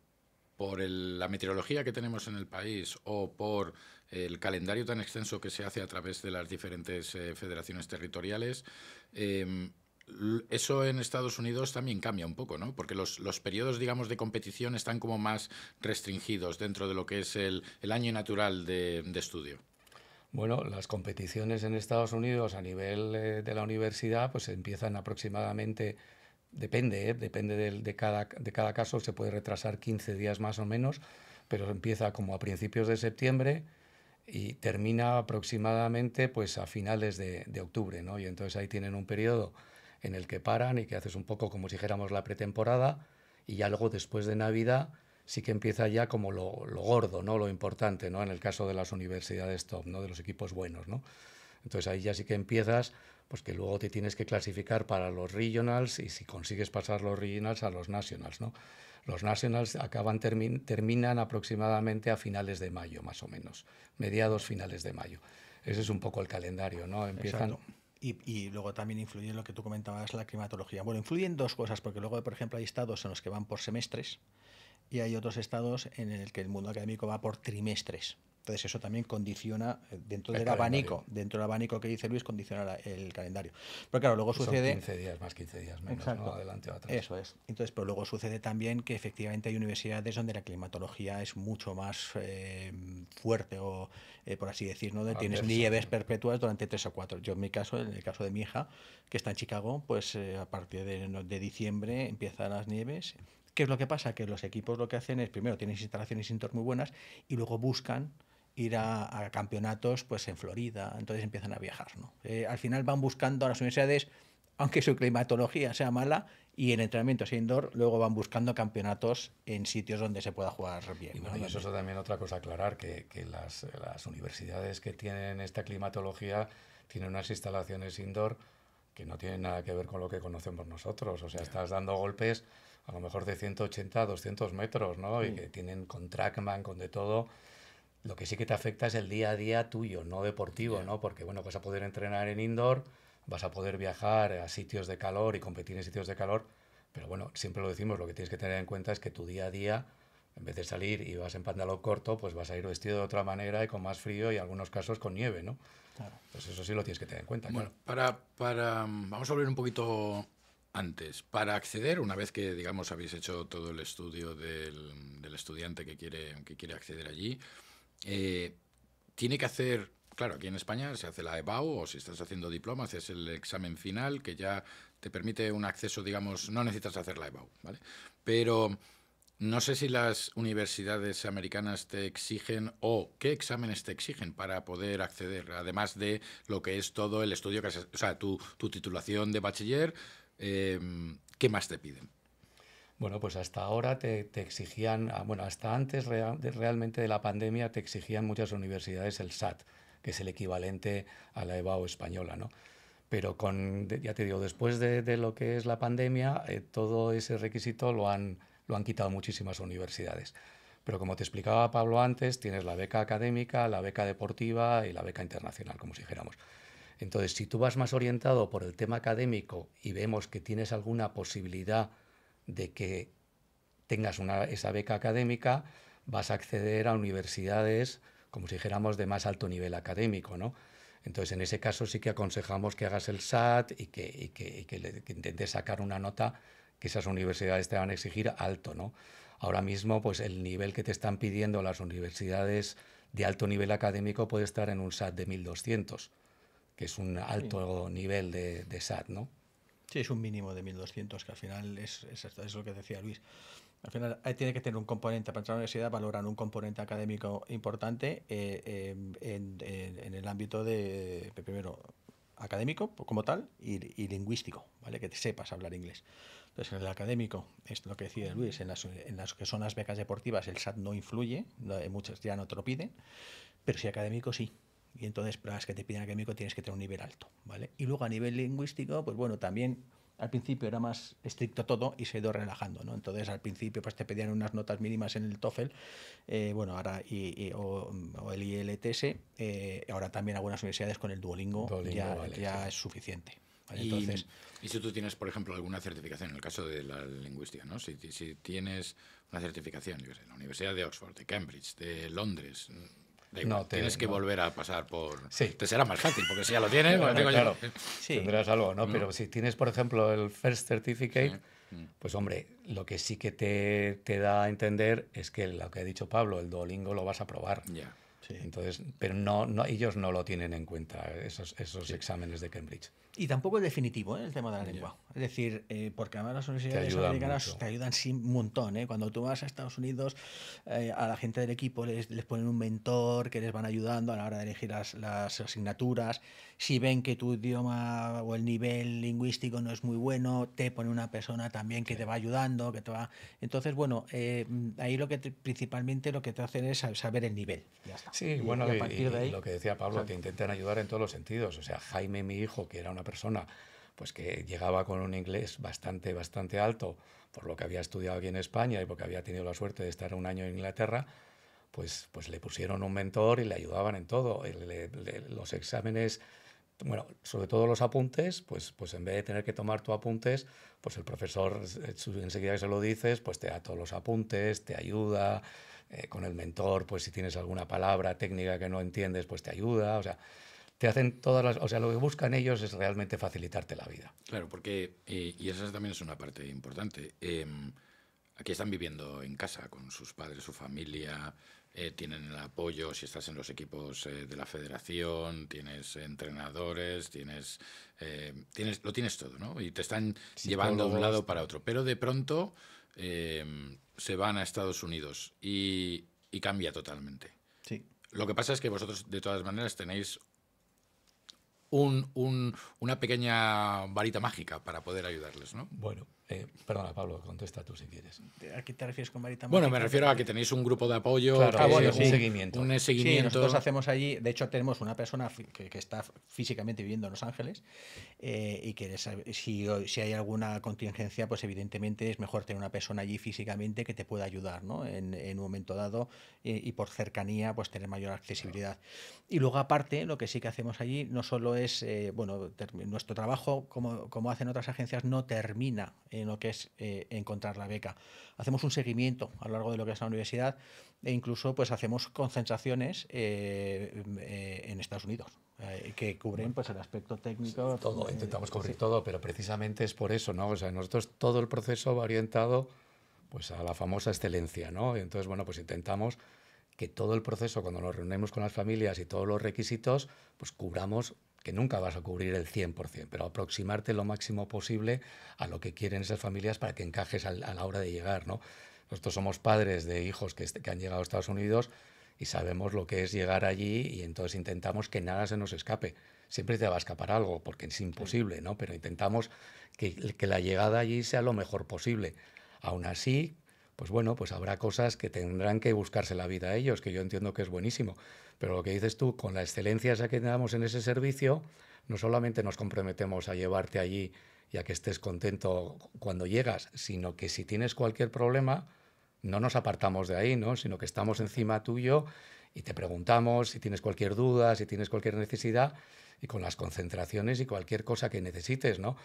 por la meteorología que tenemos en el país o por el calendario tan extenso que se hace a través de las diferentes eh, federaciones territoriales, eh, eso en Estados Unidos también cambia un poco, ¿no? Porque los, periodos, digamos, de competición están como más restringidos dentro de lo que es el, año natural de, estudio. Bueno, las competiciones en Estados Unidos a nivel eh, de la universidad pues empiezan aproximadamente, depende, ¿eh? depende de, cada, caso, se puede retrasar 15 días más o menos, pero empieza como a principios de septiembre, y termina aproximadamente pues a finales de, de, octubre, ¿no? Y entonces ahí tienen un periodo en el que paran y que haces un poco como si dijéramos la pretemporada y ya luego después de Navidad sí que empieza ya como lo, lo, gordo, ¿no? Lo importante, ¿no? En el caso de las universidades top, ¿no? De los equipos buenos, ¿no? Entonces ahí ya sí que empiezas, pues que luego te tienes que clasificar para los regionals y si consigues pasar los regionals a los nationals, ¿no? Los nationals acaban terminan aproximadamente a finales de mayo, más o menos, mediados finales de mayo. Ese es un poco el calendario, ¿no? Empiezan y, luego también influye en lo que tú comentabas, la climatología. Bueno, influyen dos cosas, porque luego, por ejemplo, hay estados en los que van por semestres y hay otros estados en el que el mundo académico va por trimestres. Entonces eso también condiciona, eh, dentro del abanico, dentro del abanico que dice Luis, condiciona el calendario. Pero claro, luego sucede... 15 días más, 15 días menos, adelante atrás. Eso es. Entonces, pero luego sucede también que efectivamente hay universidades donde la climatología es mucho más eh, fuerte o, eh, por así decirlo Donde tienes nieves perpetuas durante tres o cuatro. Yo en mi caso, en el caso de mi hija, que está en Chicago, pues a partir de, diciembre empiezan las nieves ¿Qué es lo que pasa? Que los equipos lo que hacen es, primero, tienes instalaciones indoor muy buenas y luego buscan ir a, campeonatos pues en Florida, entonces empiezan a viajar. ¿no? Eh, al final van buscando a las universidades, aunque su climatología sea mala y en entrenamientos indoor, luego van buscando campeonatos en sitios donde se pueda jugar bien. Y, eso es también otra cosa aclarar, que, las, universidades que tienen esta climatología tienen unas instalaciones indoor que no tienen nada que ver con lo que conocemos nosotros. O sea, estás dando golpes a lo mejor de 180 a 200 metros, ¿no? Y mm. que tienen con trackman, con de todo. Lo que sí que te afecta es el día a día tuyo, no deportivo, ¿no? Porque, bueno, vas a poder entrenar en indoor, vas a poder viajar a sitios de calor y competir en sitios de calor, pero bueno, siempre lo decimos, lo que tienes que tener en cuenta es que tu día a día, en vez de salir y vas en pantalón corto, pues vas a ir vestido de otra manera y con más frío y en algunos casos con nieve, ¿no? Claro. Pues eso sí lo tienes que tener en cuenta. Bueno, para, para, mm, vamos a volver un poquito antes. Para acceder, una vez que, digamos, habéis hecho todo el estudio del, del estudiante que quiere, que quiere acceder allí, eh, tiene que hacer, claro, aquí en España se hace la EBAU o si estás haciendo diploma, haces el examen final que ya te permite un acceso, digamos, no necesitas hacer la EBAU, ¿vale? Pero no sé si las universidades americanas te exigen o qué exámenes te exigen para poder acceder, además de lo que es todo el estudio, que o sea, tu, titulación de bachiller, eh, ¿qué más te piden? Bueno, pues hasta ahora te, exigían, ah, bueno, hasta antes realmente de la pandemia te exigían muchas universidades el SAT, que es el equivalente a la EBAU española, ¿no? Pero con, ya te digo, después de, lo que es la pandemia, eh, todo ese requisito lo han, lo han quitado muchísimas universidades. Pero como te explicaba Pablo antes, tienes la beca académica, la beca deportiva y la beca internacional, como si dijéramos. Entonces, si tú vas más orientado por el tema académico y vemos que tienes alguna posibilidad de que tengas una, esa beca académica, vas a acceder a universidades, como si dijéramos, de más alto nivel académico, ¿no? Entonces, en ese caso sí que aconsejamos que hagas el SAT y que, y que, que, intentes sacar una nota que esas universidades te van a exigir alto, ¿no? Ahora mismo, pues el nivel que te están pidiendo las universidades de alto nivel académico puede estar en un SAT de 1200, que es un alto nivel de, de SAT, ¿no? Sí, es un mínimo de 1200, que al final es, es, es lo que decía Luis. Al final tiene que tener un componente, para entrar a la universidad valoran un componente académico importante eh, eh, en, el ámbito de, primero, académico como tal y, lingüístico, ¿vale? Que te sepas hablar inglés. Entonces, en el académico, es lo que decía Luis, en las, que son las becas deportivas el SAT no influye, eh, muchas ya no te lo piden, pero si académico sí. Y entonces para las que te piden académico tienes que tener un nivel alto, ¿vale? Y luego a nivel lingüístico, pues bueno, también al principio era más estricto todo y se ha ido relajando, ¿no? Entonces al principio pues te pedían unas notas mínimas en el TOEFL, eh, bueno, ahora y, o, el ILTS, eh, ahora también algunas universidades con el Duolingo, ya, es suficiente. Y, Entonces, y si tú tienes, por ejemplo, alguna certificación, en el caso de la lingüística, ¿no? Si, tienes una certificación, yo sé, en la Universidad de Oxford, de Cambridge, de Londres, no tienes que volver a pasar por... Sí. Te será más fácil, porque si ya lo tienes, claro, tendrás algo, ¿no? Mm. Pero si tienes, por ejemplo, el First Certificate, mm. pues hombre, lo que sí que te, te, da a entender es que lo que ha dicho Pablo, el Duolingo lo vas a probar. Ya. Entonces, pero no, ellos no lo tienen en cuenta, esos, exámenes de Cambridge. Y tampoco es definitivo ¿eh? el tema de la lengua. Es decir, eh, porque además las universidades americanas te ayudan sí, un montón. ¿eh? Cuando tú vas a Estados Unidos, eh, a la gente del equipo les, ponen un mentor que les van ayudando a la hora de elegir las, asignaturas. Si ven que tu idioma o el nivel lingüístico no es muy bueno, te pone una persona también que te va ayudando, que te va... Entonces, bueno, ahí lo que principalmente lo que te hacen es saber el nivel. Ya está. Sí, bueno, lo que decía Pablo, que intentan ayudar en todos los sentidos. O sea, Jaime, mi hijo, que era una persona pues que llegaba con un inglés bastante, bastante alto, por lo que había estudiado aquí en España y porque había tenido la suerte de estar un año en Inglaterra, pues, pues le pusieron un mentor y le ayudaban en todo. los exámenes, bueno, sobre todo los apuntes, pues, pues en vez de tener que tomar tus apuntes, pues el profesor eh, enseguida que se lo dices, pues te da todos los apuntes, te ayuda, eh, con el mentor, pues si tienes alguna palabra técnica que no entiendes, pues te ayuda, o sea, te hacen todas las, o sea, lo que buscan ellos es realmente facilitarte la vida. Claro, porque, eh, y esa también es una parte importante, em, aquí están viviendo en casa con sus padres, su familia, eh, tienen el apoyo, si estás en los equipos de la federación, tienes entrenadores, tienes, em, tienes, lo tienes todo, ¿no? Y te están llevando de un lado para otro, pero de pronto... Em, se van a Estados Unidos y, cambia totalmente. Sí. Lo que pasa es que vosotros, de todas maneras, tenéis una pequeña varita mágica para poder ayudarles, ¿no? Bueno, eh, perdona, Pablo, contesta tú si quieres. Eh, ¿A qué te refieres con Marita Bueno, me refiero a que tenéis un grupo de apoyo, un, seguimiento. nosotros hacemos allí, de hecho tenemos una persona que, está físicamente viviendo en Los Ángeles eh, y que si, si, hay alguna contingencia, pues evidentemente es mejor tener una persona allí físicamente que te pueda ayudar ¿no? en, un momento dado y por cercanía pues tener mayor accesibilidad. Y luego aparte, lo que sí que hacemos allí no solo es, bueno, nuestro trabajo, como, como hacen otras agencias, no termina en en que es eh, encontrar la beca. Hacemos un seguimiento a lo largo de lo que es la universidad e incluso pues hacemos concentraciones eh, eh, en Estados Unidos que cubren pues el aspecto técnico. Todo, intentamos cubrir todo, pero precisamente es por eso, ¿no? O sea, nosotros todo el proceso va orientado pues a la famosa excelencia, ¿no? Y entonces, bueno, pues intentamos que todo el proceso, cuando nos reunimos con las familias y todos los requisitos, pues cubramos que nunca vas a cubrir el 100%, pero aproximarte lo máximo posible a lo que quieren esas familias para que encajes a la hora de llegar, ¿no? Nosotros somos padres de hijos que, han llegado a Estados Unidos y sabemos lo que es llegar allí y entonces intentamos que nada se nos escape. Siempre te va a escapar algo porque es imposible, ¿no? Pero intentamos que, que la llegada allí sea lo mejor posible. Aún así, pues bueno, pues habrá cosas que tendrán que buscarse la vida a ellos, que yo entiendo que es buenísimo. Pero lo que dices tú, con la excelencia que damos en ese servicio, no solamente nos comprometemos a llevarte allí y a que estés contento cuando llegas, sino que si tienes cualquier problema, no nos apartamos de ahí, ¿no? sino que estamos encima tuyo y te preguntamos si tienes cualquier duda, si tienes cualquier necesidad y con las concentraciones y cualquier cosa que necesites, ¿no?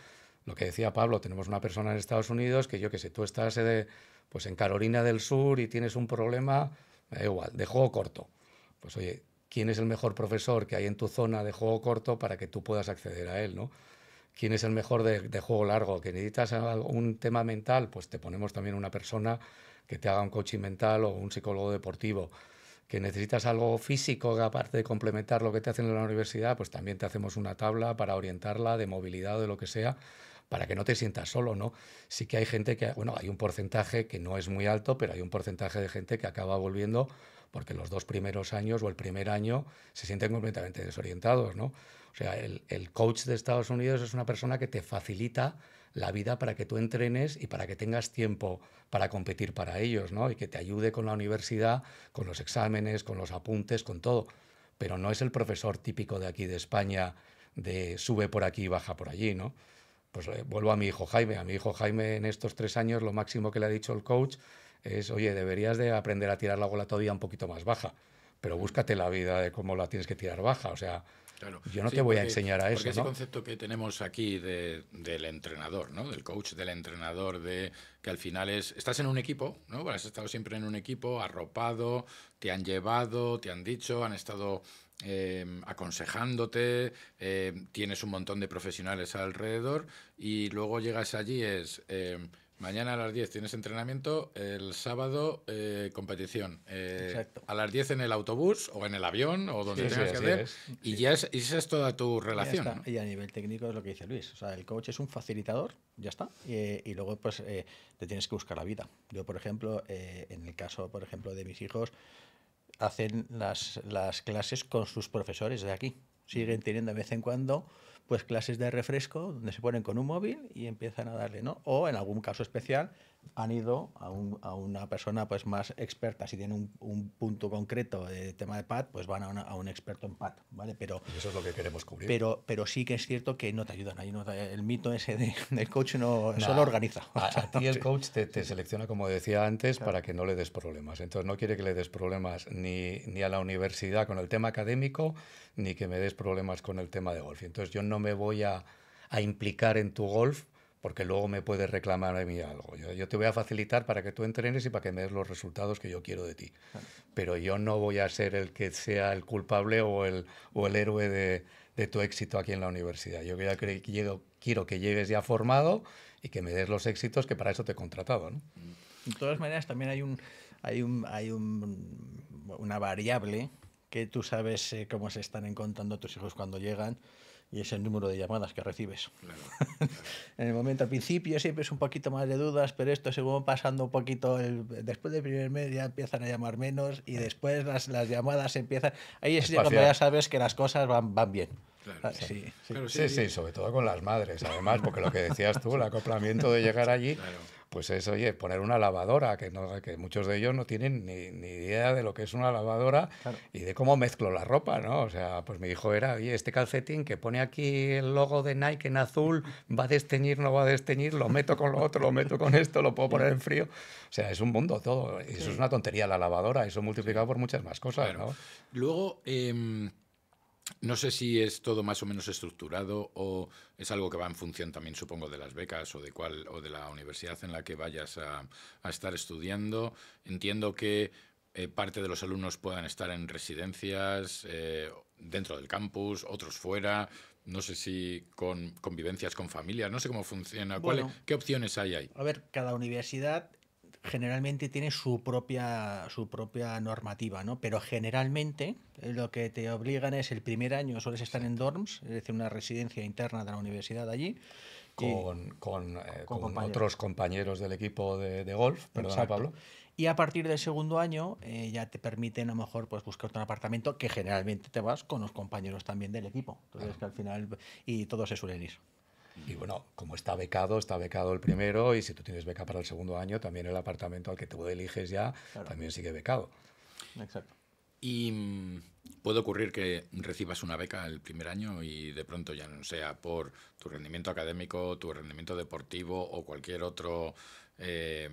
lo que decía Pablo, tenemos una persona en Estados Unidos que yo que sé, tú estás eh, pues en Carolina del Sur y tienes un problema, igual, de juego corto. Pues oye, ¿quién es el mejor profesor que hay en tu zona de juego corto para que tú puedas acceder a él, no? ¿Quién es el mejor de, de juego largo? ¿Que necesitas un tema mental? Pues te ponemos también una persona que te haga un coaching mental o un psicólogo deportivo que necesitas algo físico que aparte de complementar lo que te hacen en la universidad, pues también te hacemos una tabla para orientarla de movilidad o de lo que sea para que no te sientas solo, ¿no? Sí que hay gente que, bueno, hay un porcentaje que no es muy alto, pero hay un porcentaje de gente que acaba volviendo porque los dos primeros años o el primer año se sienten completamente desorientados, ¿no? O sea, el, coach de Estados Unidos es una persona que te facilita la vida para que tú entrenes y para que tengas tiempo para competir para ellos, ¿no? Y que te ayude con la universidad, con los exámenes, con los apuntes, con todo. Pero no es el profesor típico de aquí de España de sube por aquí y baja por allí, ¿no? Pues eh, vuelvo a mi hijo Jaime. A mi hijo Jaime en estos tres años lo máximo que le ha dicho el coach es, oye, deberías de aprender a tirar la bola todavía un poquito más baja, pero búscate la vida de cómo la tienes que tirar baja. O sea, Yo no te voy a enseñar a eso. Porque ese concepto que tenemos aquí del entrenador, ¿no? del coach, del entrenador, de que al final es. Estás en un equipo, ¿no? has estado siempre en un equipo, arropado, te han llevado, te han dicho, han estado Em, aconsejándote, em, tienes un montón de profesionales alrededor y luego llegas allí es... Em, mañana a las 10 tienes entrenamiento, el sábado eh, competición. Eh, a las 10 en el autobús o en el avión o donde tengas que hacer. Y ya es, esa es toda tu relación. Y a nivel técnico es lo que dice Luis. el coach es un facilitador, ya está. Y, luego pues eh, te tienes que buscar la vida. Yo, por ejemplo, en el caso por ejemplo de mis hijos, hacen las, las clases con sus profesores de aquí. Siguen teniendo de vez en cuando pues clases de refresco donde se ponen con un móvil y empiezan a darle, ¿no? O en algún caso especial han ido a, una persona pues más experta. Si tienen un, punto concreto de tema de PAD, pues van a, un experto en PAD, ¿vale? Pero, eso es lo que queremos cubrir. Pero, pero sí que es cierto que no te ayudan. Ahí el mito ese del coach no solo organiza. y ti el coach te, selecciona, como decía antes, para que no le des problemas. Entonces no quiere que le des problemas ni, ni a la universidad con el tema académico, ni que me des problemas con el tema de golf. Entonces yo no me voy a, a implicar en tu golf porque luego me puedes reclamar a mí algo. Yo, te voy a facilitar para que tú entrenes y para que me des los resultados que yo quiero de ti. Pero yo no voy a ser el que sea el culpable o el, o el héroe de, de tu éxito aquí en la universidad. Yo quiero que, quiero que llegues ya formado y que me des los éxitos que para eso te he contratado. ¿no? De todas maneras, también hay, un, hay, un, hay un, una variable que tú sabes eh, cómo se están encontrando tus hijos cuando llegan y es el número de llamadas que recibes. en el momento, al principio siempre es un poquito más de dudas, pero esto según pasando un poquito, el, después del primer mes ya empiezan a llamar menos y después las, las llamadas empiezan. Ahí es cuando ya sabes que las cosas van, van bien. Claro, ah, sí, sí. Sí. sobre todo con las madres, además, porque lo que decías tú, el acoplamiento de llegar allí pues es, oye, poner una lavadora, que, no, que muchos de ellos no tienen ni, idea de lo que es una lavadora y de cómo mezclo la ropa, ¿no? O sea, pues mi hijo era, oye, este calcetín que pone aquí el logo de Nike en azul, va a desteñir, no va a desteñir, lo meto con lo otro, lo meto con esto, lo puedo poner en frío. O sea, es un mundo todo. Eso es una tontería la lavadora, eso multiplicado por muchas más cosas, ¿no? Luego... Em, no sé si es todo más o menos estructurado o es algo que va en función también, supongo, de las becas o de cuál o de la universidad en la que vayas a, estar estudiando. Entiendo que eh, parte de los alumnos puedan estar en residencias eh, dentro del campus, otros fuera. No sé si con convivencias con familias, no sé cómo funciona. ¿Qué opciones hay ahí? A ver, cada universidad generalmente tiene su propia, su propia normativa, ¿no? Pero generalmente eh, lo que te obligan es el primer año sueles estar en dorms, es decir, una residencia interna de la universidad allí. Con, eh, otros compañeros del equipo de, golf, perdona Pablo. Y a partir del segundo año eh, ya te permiten a lo mejor pues, buscar un apartamento que generalmente te vas con los compañeros también del equipo. Entonces, que al final, y todos se suelen ir. Y bueno, como está becado, está becado el primero y si tú tienes beca para el segundo año, también el apartamento al que tú eliges ya también sigue becado. Exacto. Y mm, puede ocurrir que recibas una beca el primer año y de pronto ya no sea por tu rendimiento académico, tu rendimiento deportivo o cualquier otro, eh,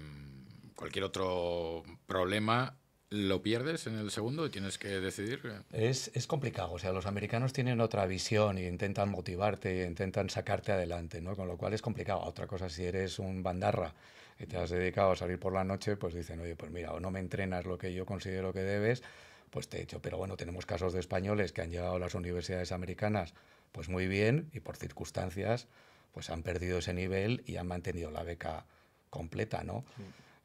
cualquier otro problema, ¿Lo pierdes en el segundo y tienes que decidir? Eh. Es, es, complicado, o sea, los americanos tienen otra visión e intentan motivarte, intentan sacarte adelante, ¿no? Con lo cual es complicado. Otra cosa, si eres un bandarra y te has dedicado a salir por la noche, pues dicen, oye, pues mira, o no me entrenas lo que yo considero que debes, pues te echo. Pero bueno, tenemos casos de españoles que han llegado a las universidades americanas, pues muy bien, y por circunstancias, pues han perdido ese nivel y han mantenido la beca completa, ¿no?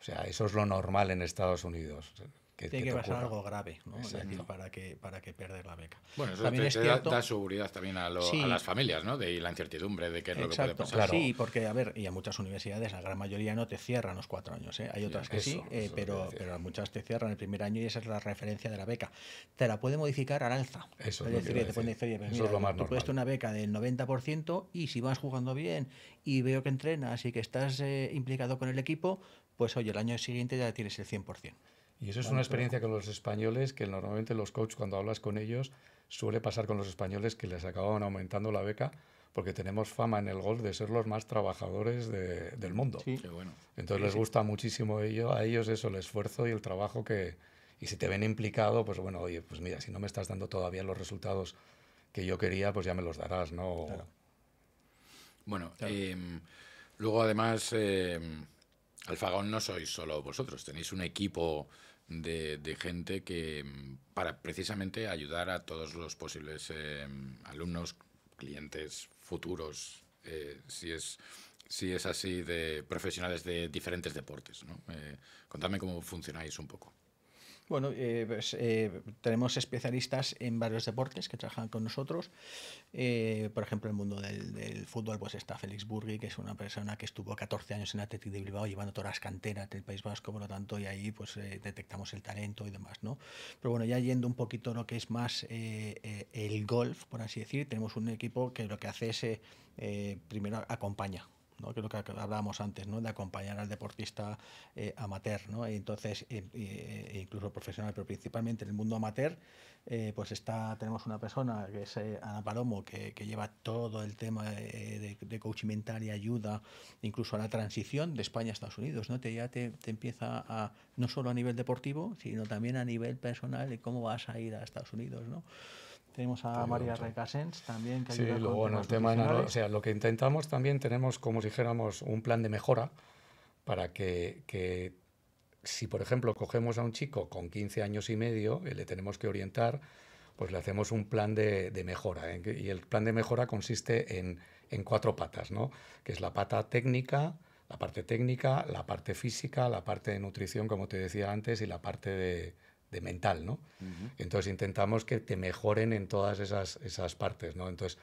O sea, eso es lo normal en Estados Unidos. Tiene que, pasar algo grave, para que, para que perder la beca. Bueno, eso también es da, seguridad también a, las familias, ¿no? De y la incertidumbre de qué es lo que puede pasar. Claro. Sí, porque, a ver, y a muchas universidades, la gran mayoría no te cierran los cuatro años, ¿eh? Hay otras que sí, eh, pero, pero muchas te cierran el primer año y esa es la referencia de la beca. Te la puede modificar al alza. Eso es, lo más tú puedes tener una beca del 90% y si vas jugando bien y veo que entrenas y que estás eh, implicado con el equipo, pues oye, el año siguiente ya tienes el 100%. Y eso es una experiencia con los españoles que normalmente los coaches cuando hablas con ellos suele pasar con los españoles que les acaban aumentando la beca porque tenemos fama en el golf de ser los más trabajadores del mundo. Sí. Entonces les gusta muchísimo ello, a ellos eso, el esfuerzo y el trabajo que... Y si te ven implicado, pues bueno, oye, pues mira, si no me estás dando todavía los resultados que yo quería, pues ya me los darás, ¿no? Bueno, em, luego además, em, Alfagón no sois solo vosotros, tenéis un equipo de, de, gente que mm, para precisamente ayudar a todos los posibles eh, alumnos, clientes, futuros, eh, si es si es así, de profesionales de diferentes deportes. ¿no? Eh, contadme cómo funcionáis un poco. Bueno, eh, pues, eh, tenemos especialistas en varios deportes que trabajan con nosotros. Eh, por ejemplo, en el mundo del, fútbol pues está Félix Burgui, que es una persona que estuvo 14 años en Athletic de Bilbao llevando todas las canteras del País Vasco, por lo tanto, y ahí pues detectamos el talento y demás, ¿no? Pero bueno, ya yendo un poquito a lo que es más el golf, por así decir, tenemos un equipo que lo que hace es, primero, acompaña ¿no? que es lo que hablábamos antes, ¿no? de acompañar al deportista eh, amateur, ¿no? entonces, eh, eh, incluso profesional, pero principalmente en el mundo amateur, pues está, tenemos una persona que es Ana Palomo, que, lleva todo el tema de, coaching mental y ayuda, incluso a la transición de España a Estados Unidos, ¿no? Te, ya te, empieza a, no solo a nivel deportivo, sino también a nivel personal, de cómo vas a ir a Estados Unidos, ¿no? Tenemos a María Recasens también que Sí, con el tema, o sea, lo que intentamos también tenemos como si dijéramos un plan de mejora para que, que si por ejemplo cogemos a un chico con 15 años y medio, y eh, le tenemos que orientar, pues le hacemos un plan de, mejora. ¿eh? Y el plan de mejora consiste en, en, cuatro patas, ¿no? Que es la pata técnica, la parte técnica, la parte física, la parte de nutrición, como te decía antes, y la parte de, de mental, ¿no? Entonces intentamos que te mejoren en todas esas, partes, ¿no? Entonces,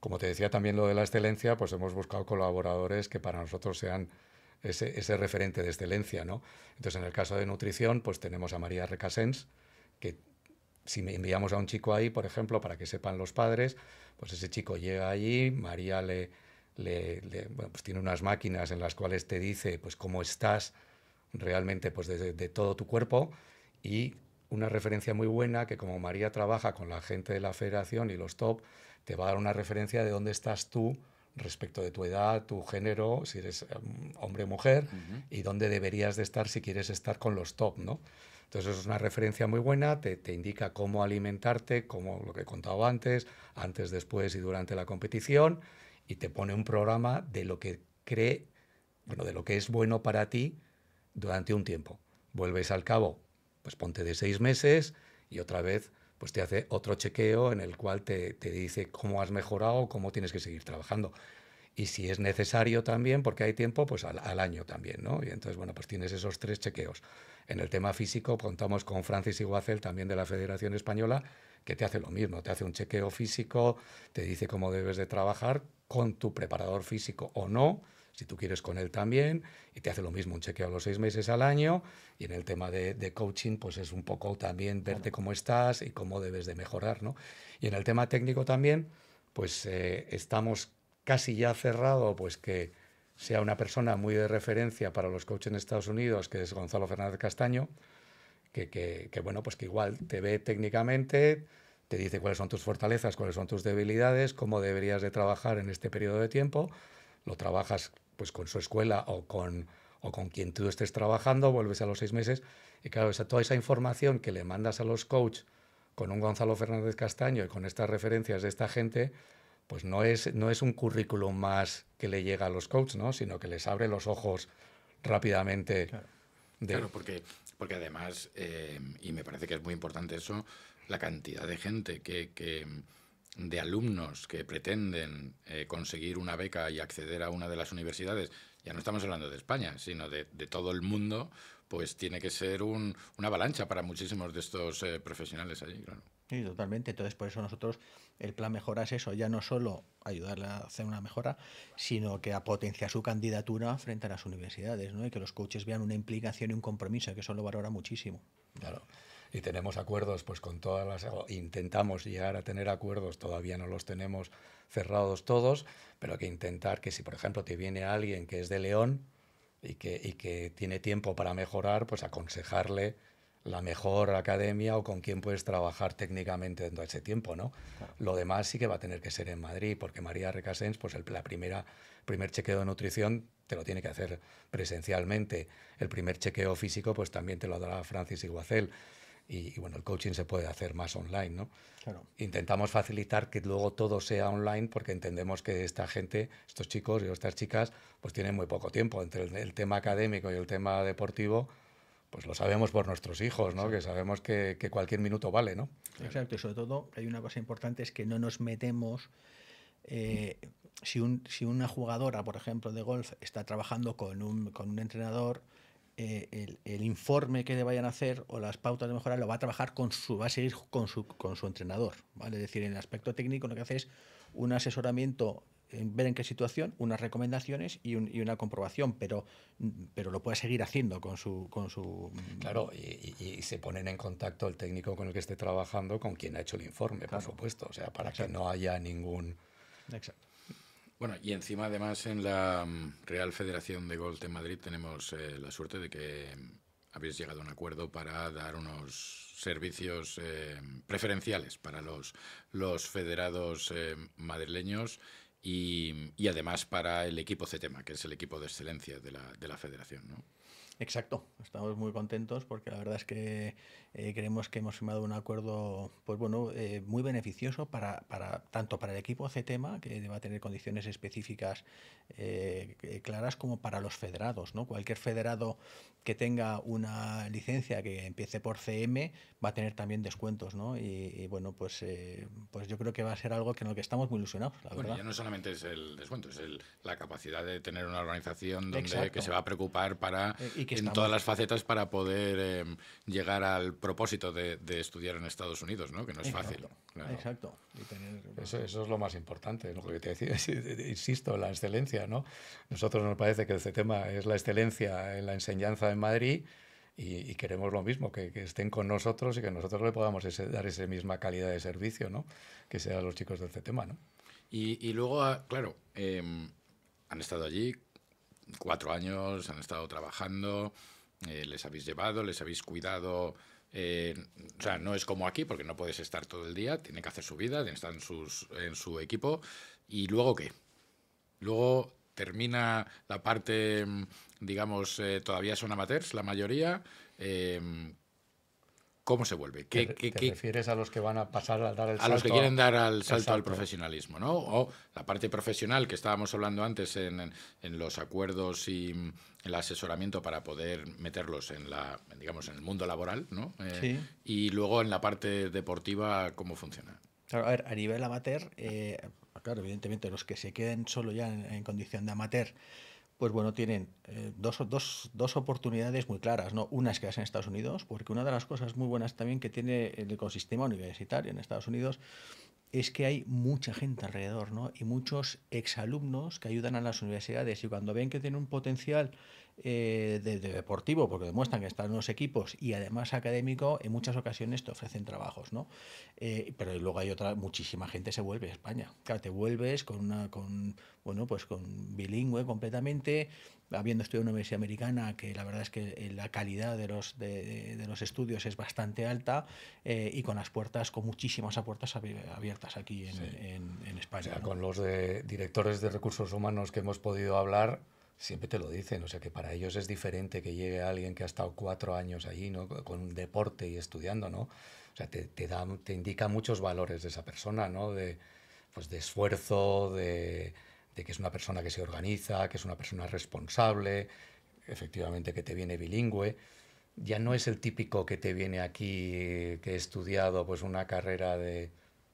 como te decía también lo de la excelencia, pues hemos buscado colaboradores que para nosotros sean ese, referente de excelencia, ¿no? Entonces, en el caso de nutrición, pues tenemos a María Recasens, que si enviamos a un chico ahí, por ejemplo, para que sepan los padres, pues ese chico llega allí, María le, pues tiene unas máquinas en las cuales te dice pues cómo estás realmente pues de, de todo tu cuerpo y una referencia muy buena que como María trabaja con la gente de la federación y los top, te va a dar una referencia de dónde estás tú respecto de tu edad, tu género, si eres em, hombre o mujer, y dónde deberías de estar si quieres estar con los top, ¿no? Entonces es una referencia muy buena, te, te, indica cómo alimentarte, como lo que he contado antes, antes, después y durante la competición, y te pone un programa de lo que cree, bueno, de lo que es bueno para ti durante un tiempo. Vuelves al cabo pues ponte de seis meses y otra vez pues te hace otro chequeo en el cual te, dice cómo has mejorado, cómo tienes que seguir trabajando. Y si es necesario también, porque hay tiempo, pues al, año también, ¿no? Y entonces, bueno, pues tienes esos tres chequeos. En el tema físico contamos con Francis Iguacel, también de la Federación Española, que te hace lo mismo, te hace un chequeo físico, te dice cómo debes de trabajar con tu preparador físico o no, si tú quieres con él también, y te hace lo mismo, un chequeo a los seis meses al año, y en el tema de, coaching, pues es un poco también verte cómo estás y cómo debes de mejorar, ¿no? Y en el tema técnico también, pues eh, estamos casi ya cerrado, pues que sea una persona muy de referencia para los coaches en Estados Unidos, que es Gonzalo Fernández Castaño, que, que, que bueno, pues que igual te ve técnicamente, te dice cuáles son tus fortalezas, cuáles son tus debilidades, cómo deberías de trabajar en este periodo de tiempo, lo trabajas pues con su escuela o con, o con quien tú estés trabajando, vuelves a los seis meses. Y claro, esa, toda esa información que le mandas a los coaches con un Gonzalo Fernández Castaño y con estas referencias de esta gente, pues no es, no es un currículum más que le llega a los coaches, ¿no? sino que les abre los ojos rápidamente. Claro, porque, porque además, eh, y me parece que es muy importante eso, la cantidad de gente que, que de alumnos que pretenden eh, conseguir una beca y acceder a una de las universidades, ya no estamos hablando de España, sino de, todo el mundo, pues tiene que ser un, una avalancha para muchísimos de estos eh, profesionales allí, Sí, totalmente. Entonces, por eso nosotros el plan mejora es eso, ya no solo ayudarle a hacer una mejora, sino que a potenciar su candidatura frente a las universidades, ¿no? Y que los coaches vean una implicación y un compromiso, que eso lo valora muchísimo. claro y tenemos acuerdos pues con todas las intentamos llegar a tener acuerdos todavía no los tenemos cerrados todos pero que intentar que si por ejemplo te viene alguien que es de León y que, y que tiene tiempo para mejorar pues aconsejarle la mejor academia o con quién puedes trabajar técnicamente dentro de ese tiempo, ¿no? Lo demás sí que va a tener que ser en Madrid, porque María Recasens, pues el la primera, primer chequeo de nutrición te lo tiene que hacer presencialmente. El primer chequeo físico, pues también te lo dará Francis Iguacel. Y, bueno, el coaching se puede hacer más online, ¿no? Intentamos facilitar que luego todo sea online porque entendemos que esta gente, estos chicos y estas chicas, pues tienen muy poco tiempo entre el, tema académico y el tema deportivo. Pues lo sabemos por nuestros hijos, ¿no? Que sabemos que, cualquier minuto vale, ¿no? Exacto, y sobre todo hay una cosa importante es que no nos metemos eh, si, un, si, una jugadora, por ejemplo, de golf está trabajando con un, con un entrenador, eh, el, informe que le vayan a hacer o las pautas de mejora lo va a trabajar con su, va a seguir con su, con su entrenador, ¿vale? Es decir, en el aspecto técnico lo que hace es un asesoramiento en ver en qué situación, unas recomendaciones y, una comprobación, pero, pero lo puede seguir haciendo con su... Con su... Claro, y, se ponen en contacto el técnico con el que esté trabajando, con quien ha hecho el informe, por supuesto, o sea, para que no haya ningún... Exacto. Bueno, y encima además en la mm, Real Federación de Golf de Madrid tenemos eh, la suerte de que mm, habéis llegado a un acuerdo para dar unos servicios eh, preferenciales para los, federados eh, madrileños y, además para el equipo CETEMA, que es el equipo de excelencia de la, de la federación, Exacto, estamos muy contentos porque la verdad es que eh, creemos que hemos firmado un acuerdo pues bueno, eh, muy beneficioso para, para, tanto para el equipo CETEMA, que va a tener condiciones específicas eh, claras, como para los federados. ¿no? Cualquier federado que tenga una licencia que empiece por CM va a tener también descuentos. ¿no? Y, bueno, pues, pues yo creo que va a ser algo que en lo que estamos muy ilusionados. La bueno, ya no solamente es el descuento, es el, la capacidad de tener una organización donde, que se va a preocupar para, en todas las facetas para poder llegar al propósito de, estudiar en Estados Unidos, ¿no? Que no es fácil. Exacto. eso, es lo más importante, lo que te decía, insisto, la excelencia, ¿no? Nosotros nos parece que el este tema es la excelencia en la enseñanza en Madrid y, queremos lo mismo, que, estén con nosotros y que nosotros le podamos dar esa misma calidad de servicio, ¿no? Que sean los chicos del CETEMA este ¿no? Y, luego, ah, claro, em, han estado allí cuatro años, han estado trabajando... Eh, les habéis llevado, les habéis cuidado eh, o sea, no es como aquí, porque no puedes estar todo el día, tiene que hacer su vida, está en, sus, en su equipo. ¿Y luego qué? Luego termina la parte, mm, digamos, eh, todavía son amateurs, la mayoría. Eh, ¿Cómo se vuelve? ¿Qué, te, refieres a los que van a pasar a dar el salto? A los que quieren dar al salto, al profesionalismo, ¿no? O la parte profesional que estábamos hablando antes en, los acuerdos y mm, el asesoramiento para poder meterlos en la, digamos, en el mundo laboral, ¿no? Eh, sí. Y luego en la parte deportiva, ¿cómo funciona? a ver, a nivel amateur, eh, claro, evidentemente los que se queden solo ya en condición de amateur pues bueno, tienen eh, dos, dos, dos, oportunidades muy claras. ¿no? Una es es en Estados Unidos, porque una de las cosas muy buenas también que tiene el ecosistema universitario en Estados Unidos es que hay mucha gente alrededor ¿no? y muchos exalumnos que ayudan a las universidades y cuando ven que tienen un potencial eh, de, deportivo, porque demuestran que están en los equipos, y además académico, en muchas ocasiones te ofrecen trabajos, ¿no? Eh, pero luego hay otra, muchísima gente se vuelve a España. Claro, te vuelves con una, con, bueno, pues con bilingüe completamente, habiendo estudiado en una universidad americana, que la verdad es que eh, la calidad de los, de, los estudios es bastante alta, y con las puertas, con muchísimas puertas abiertas aquí en, España. Con los directores de recursos humanos que hemos podido hablar, siempre te lo dicen, o sea que para ellos es diferente que llegue alguien que ha estado cuatro años allí, Con un deporte y estudiando, ¿no? O sea, te, te, te indica muchos valores de esa persona, ¿no? De, pues, esfuerzo, de, que es una persona que se organiza, que es una persona responsable, efectivamente que te viene bilingüe. Ya no es el típico que te viene aquí, que he estudiado pues una carrera de,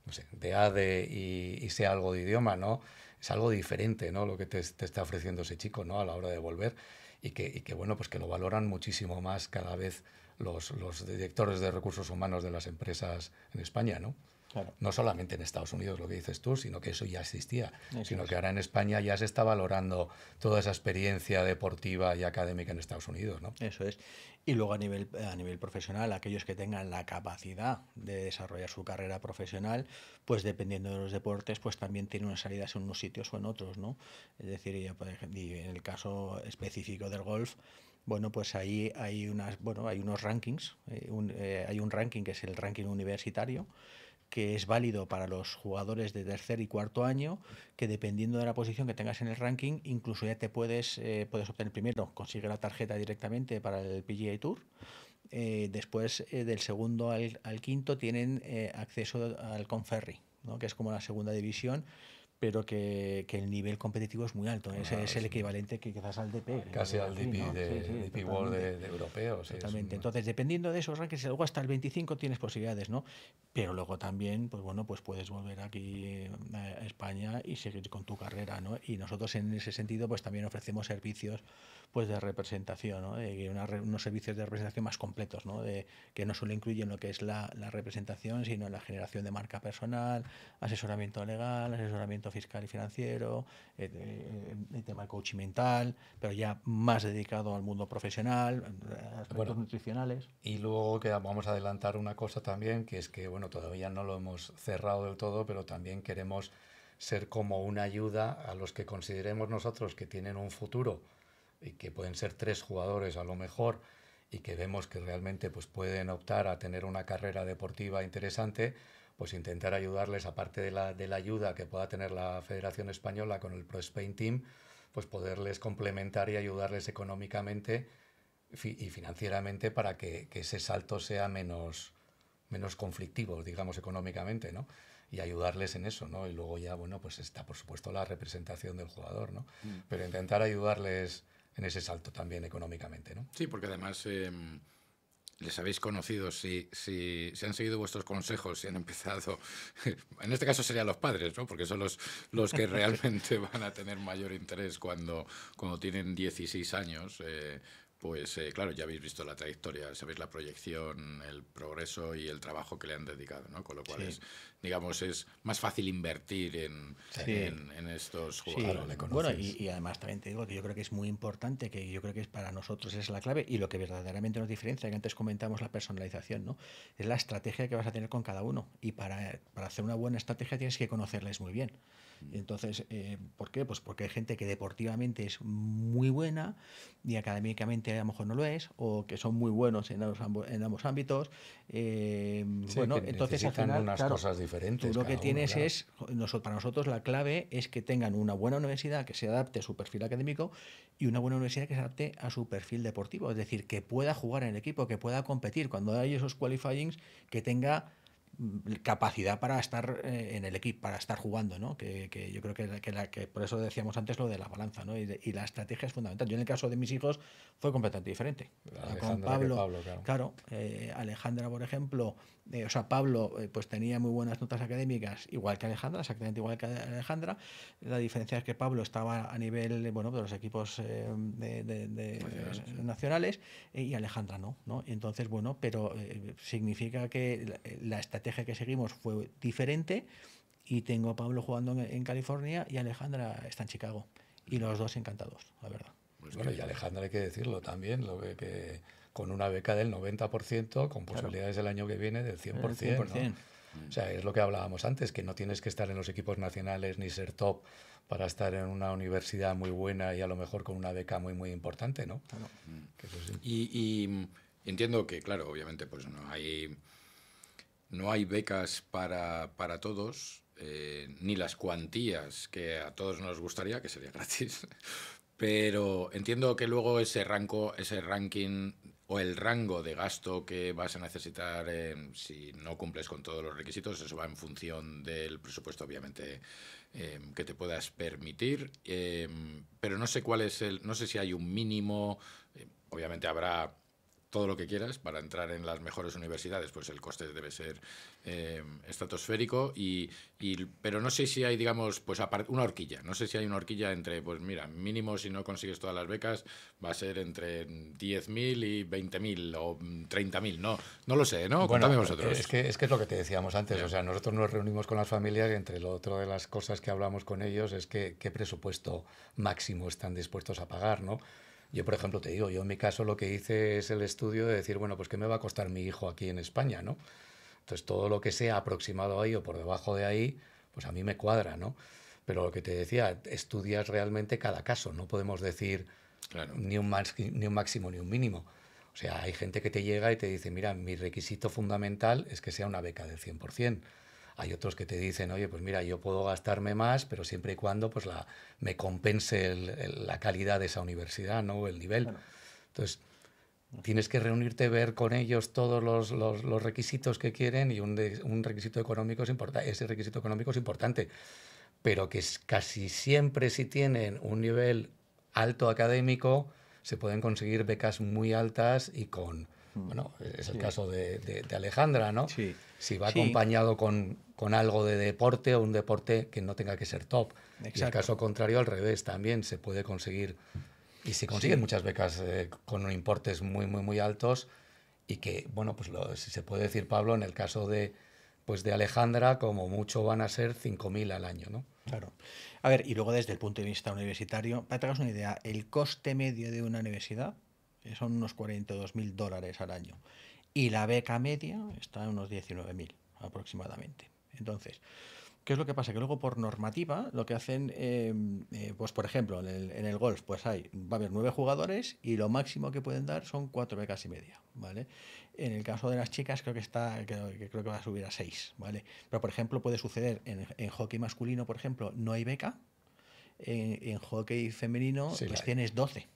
no sé, de ADE y, y sé algo de idioma, ¿no? es algo diferente ¿no? lo que te, está ofreciendo ese chico ¿no? a la hora de volver y que, bueno, pues que lo valoran muchísimo más cada vez los, directores de recursos humanos de las empresas en España, ¿no? No solamente en Estados Unidos, lo que dices tú, sino que eso ya existía, sino que ahora en España ya se está valorando toda esa experiencia deportiva y académica en Estados Unidos, ¿no? Eso es. Y luego a nivel, a nivel profesional, aquellos que tengan la capacidad de desarrollar su carrera profesional, pues dependiendo de los deportes, pues también tienen unas salidas en unos sitios o en otros, ¿no? Es decir, en el caso específico del golf, bueno, pues ahí hay, unas, bueno, hay unos rankings, eh, eh, hay un ranking que es el ranking universitario, que es válido para los jugadores de tercer y cuarto año, que dependiendo de la posición que tengas en el ranking, incluso ya te puedes, eh, puedes obtener primero, consigue la tarjeta directamente para el PGA Tour. Eh, después eh, del segundo al, quinto tienen acceso al Conferry, que es como la segunda división pero que, el nivel competitivo es muy alto. ¿eh? Ah, es, el equivalente que quizás al DP. ¿eh? Casi al DP, World de, europeos. europeo. Entonces, dependiendo de esos rankings, luego hasta el 25 tienes posibilidades, ¿no? Pero luego también, pues bueno, pues puedes volver aquí eh, a España y seguir con tu carrera, ¿no? Y nosotros en ese sentido, pues también ofrecemos servicios pues de representación, ¿no? unos servicios de representación más completos, De, que no solo incluyen lo que es la, representación, sino la generación de marca personal, asesoramiento legal, asesoramiento fiscal y financiero, eh, eh, el tema de coaching mental, pero ya más dedicado al mundo profesional, aspectos nutricionales. Y luego que vamos a adelantar una cosa también, que es que bueno, todavía no lo hemos cerrado del todo, pero también queremos ser como una ayuda a los que consideremos nosotros que tienen un futuro y que pueden ser tres jugadores a lo mejor y que vemos que realmente pues, pueden optar a tener una carrera deportiva interesante, pues intentar ayudarles, aparte de la, de la ayuda que pueda tener la Federación Española con el Pro Spain Team, pues poderles complementar y ayudarles económicamente y financieramente para que, ese salto sea menos, menos conflictivo, digamos, económicamente, ¿no? Y ayudarles en eso, ¿no? Y luego ya, bueno, pues está, por supuesto, la representación del jugador, ¿no? Mm. Pero intentar ayudarles en ese salto también económicamente. ¿no? Sí, porque además em, les habéis conocido, si, si, han seguido vuestros consejos, si han empezado, en este caso serían los padres, ¿no? porque son los, los que realmente van a tener mayor interés cuando, cuando tienen 16 años. Eh, pues eh, claro, ya habéis visto la trayectoria, sabéis la proyección, el progreso y el trabajo que le han dedicado, ¿no? Con lo cual es, digamos, es más fácil invertir en, estos jugadores. bueno, y, además también te digo que yo creo que es muy importante, que yo creo que es para nosotros es la clave y lo que verdaderamente nos diferencia, que antes comentamos la personalización, ¿no? Es la estrategia que vas a tener con cada uno y para, para hacer una buena estrategia tienes que conocerles muy bien. Mm. Entonces, eh, ¿por qué? Pues porque hay gente que deportivamente es muy buena y académicamente a lo mejor no lo es, o que son muy buenos en ambos, ámbitos. Eh, bueno, entonces al unas cosas diferentes. lo que tienes es, para nosotros la clave es que tengan una buena universidad que se adapte a su perfil académico y una buena universidad que se adapte a su perfil deportivo, es decir, que pueda jugar en el equipo, que pueda competir. Cuando hay esos qualifyings, que tenga Mm, capacidad para estar eh, en el equipo, para estar jugando, ¿no? Que, yo creo que, la, que, por eso decíamos antes lo de la balanza, ¿no? Y, la estrategia es fundamental. Yo en el caso de mis hijos fue completamente diferente. con Pablo, claro, eh, Alejandra, por ejemplo, eh, o sea, Pablo eh, pues tenía muy buenas notas académicas, igual que Alejandra, exactamente igual que Alejandra. La diferencia es que Pablo estaba a nivel eh, bueno, de los equipos nacionales, y Alejandra no, no. Entonces, bueno, pero significa que la, estrategia que seguimos fue diferente y tengo a Pablo jugando en California y Alejandra está en Chicago. Y los dos encantados, la verdad. Pues bueno, y Alejandra hay que decirlo también, lo que, con una beca del 90%, con posibilidades el año que viene del 100%. Eh, o sea, es lo que hablábamos antes, que no tienes que estar en los equipos nacionales ni ser top para estar en una universidad muy buena y a lo mejor con una beca muy, muy importante, ¿no? Mm. y, entiendo que, claro, obviamente, pues no hay, no hay becas para, todos, eh, ni las cuantías que a todos nos gustaría, que sería gratis. Pero entiendo que luego ese, rango, ese ranking o el rango de gasto que vas a necesitar eh, si no cumples con todos los requisitos, eso va en función del presupuesto, obviamente, eh, que te puedas permitir. Eh, pero no sé cuál es el, no sé si hay un mínimo, obviamente habrá todo lo que quieras para entrar en las mejores universidades, pues el coste debe ser eh, estratosférico, y, pero no sé si hay, digamos, pues una horquilla, no sé si hay una horquilla entre, pues mira, mínimo si no consigues todas las becas va a ser entre 10.000 y 20.000 o 30.000, mm, no, no lo sé, ¿no? Cuéntame vosotros. Es que, es que es lo que te decíamos antes, o sea, nosotros nos reunimos con las familias y entre lo otro de las cosas que hablamos con ellos es que qué presupuesto máximo están dispuestos a pagar, ¿no? Yo, por ejemplo, te digo, yo en mi caso lo que hice es el estudio de decir, bueno, pues ¿qué me va a costar mi hijo aquí en España, no? Entonces, todo lo que sea aproximado ahí o por debajo de ahí, pues a mí me cuadra, ¿no? Pero lo que te decía, estudias realmente cada caso, no podemos decir ni, un ni un máximo ni un mínimo. O sea, hay gente que te llega y te dice, mira, mi requisito fundamental es que sea una beca del 100%. Hay otros que te dicen, oye, pues mira, yo puedo gastarme más, pero siempre y cuando pues la, me compense la calidad de esa universidad, ¿no? El nivel. Entonces, tienes que reunirte, ver con ellos todos los, requisitos que quieren y un, un requisito económico es importante. Ese requisito económico es importante, pero que casi siempre si tienen un nivel alto académico, se pueden conseguir becas muy altas y con... Mm. Bueno, es el caso de, de Alejandra, ¿no? Sí si va acompañado con, con, algo de deporte o un deporte que no tenga que ser top. Y el caso contrario, al revés, también se puede conseguir, y se consiguen muchas becas eh, con importes muy, muy, muy altos, y que, bueno, pues lo, se puede decir, Pablo, en el caso de, pues de Alejandra, como mucho van a ser 5.000 al año, ¿no? Claro. A ver, y luego desde el punto de vista universitario, para traeros una idea, el coste medio de una universidad son unos 42.000 dólares al año y la beca media está en unos 19.000 aproximadamente. Entonces, ¿qué es lo que pasa? Que luego por normativa lo que hacen, em, eh, pues por ejemplo, en el, en el, golf, pues hay, va a haber nueve jugadores y lo máximo que pueden dar son cuatro becas y media, ¿vale? En el caso de las chicas creo que está, creo, que va a subir a seis, ¿vale? Pero por ejemplo puede suceder en, hockey masculino, por ejemplo, no hay beca, en, hockey femenino pues tienes 12.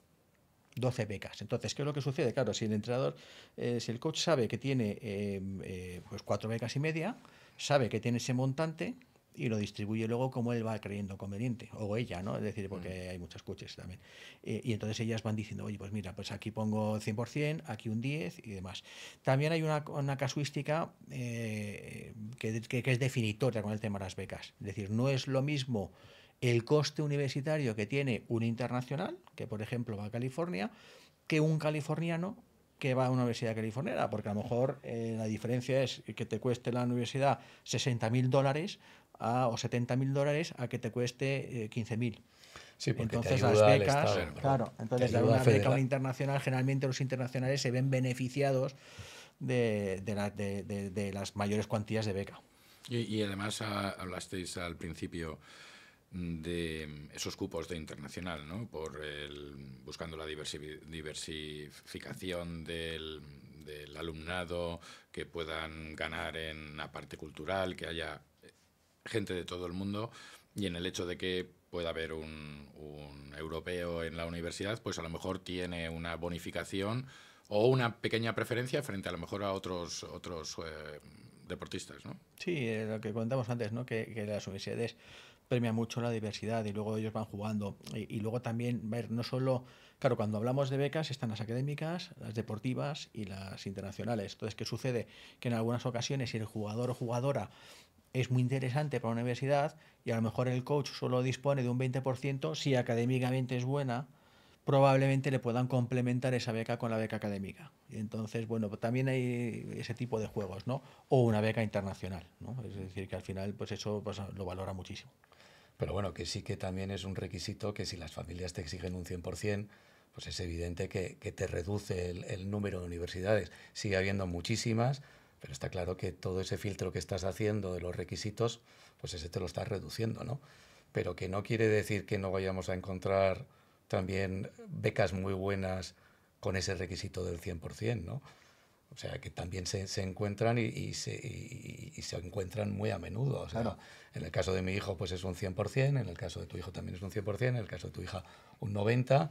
12 becas. Entonces, ¿qué es lo que sucede? Claro, si el entrenador, eh, si el coach sabe que tiene eh, eh, pues cuatro becas y media, sabe que tiene ese montante, y lo distribuye luego como él va creyendo conveniente, o ella, ¿no? Es decir, porque mm. hay muchos coches también. y entonces ellas van diciendo, oye, pues mira, pues aquí pongo 100%, aquí un 10 y demás. También hay una, una casuística que, que, es definitoria con el tema de las becas. Es decir, no es lo mismo el coste universitario que tiene un internacional, que por ejemplo va a California, que un californiano que va a una universidad californiana, porque a lo mejor eh, la diferencia es que te cueste la universidad 60.000 dólares o 70.000 dólares a que te cueste 15.000 eh, Sí, entonces las becas, claro, entonces beca internacional, generalmente los internacionales se ven beneficiados de, las mayores cuantías de beca. Y, además ah, hablasteis al principio de esos cupos de internacional, ¿no? por el, buscando la diversificación del, alumnado, que puedan ganar en la parte cultural, que haya eh, gente de todo el mundo y en el hecho de que pueda haber un, europeo en la universidad, pues a lo mejor tiene una bonificación o una pequeña preferencia frente a lo mejor a otros, otros eh, deportistas. ¿no? Sí, eh, lo que contamos antes, ¿no? que las universidades premia mucho la diversidad y luego ellos van jugando. Y, luego también ver no solo, claro, cuando hablamos de becas están las académicas, las deportivas y las internacionales. Entonces, ¿qué sucede? Que en algunas ocasiones si el jugador o jugadora es muy interesante para una universidad y a lo mejor el coach solo dispone de un 20%, si académicamente es buena, probablemente le puedan complementar esa beca con la beca académica. Entonces, bueno, también hay ese tipo de juegos, ¿no? O una beca internacional, ¿no? Es decir, que al final, pues eso pues, lo valora muchísimo. Pero bueno, que sí que también es un requisito que si las familias te exigen un 100%, pues es evidente que, te reduce el, el número de universidades. Sigue habiendo muchísimas, pero está claro que todo ese filtro que estás haciendo de los requisitos, pues ese te lo estás reduciendo, ¿no? Pero que no quiere decir que no vayamos a encontrar también becas muy buenas con ese requisito del 100%, ¿no? O sea, que también se, se encuentran y, se, y, se, encuentran muy a menudo. O sea, En el caso de mi hijo, pues es un 100%, en el caso de tu hijo también es un 100%, en el caso de tu hija un 90%,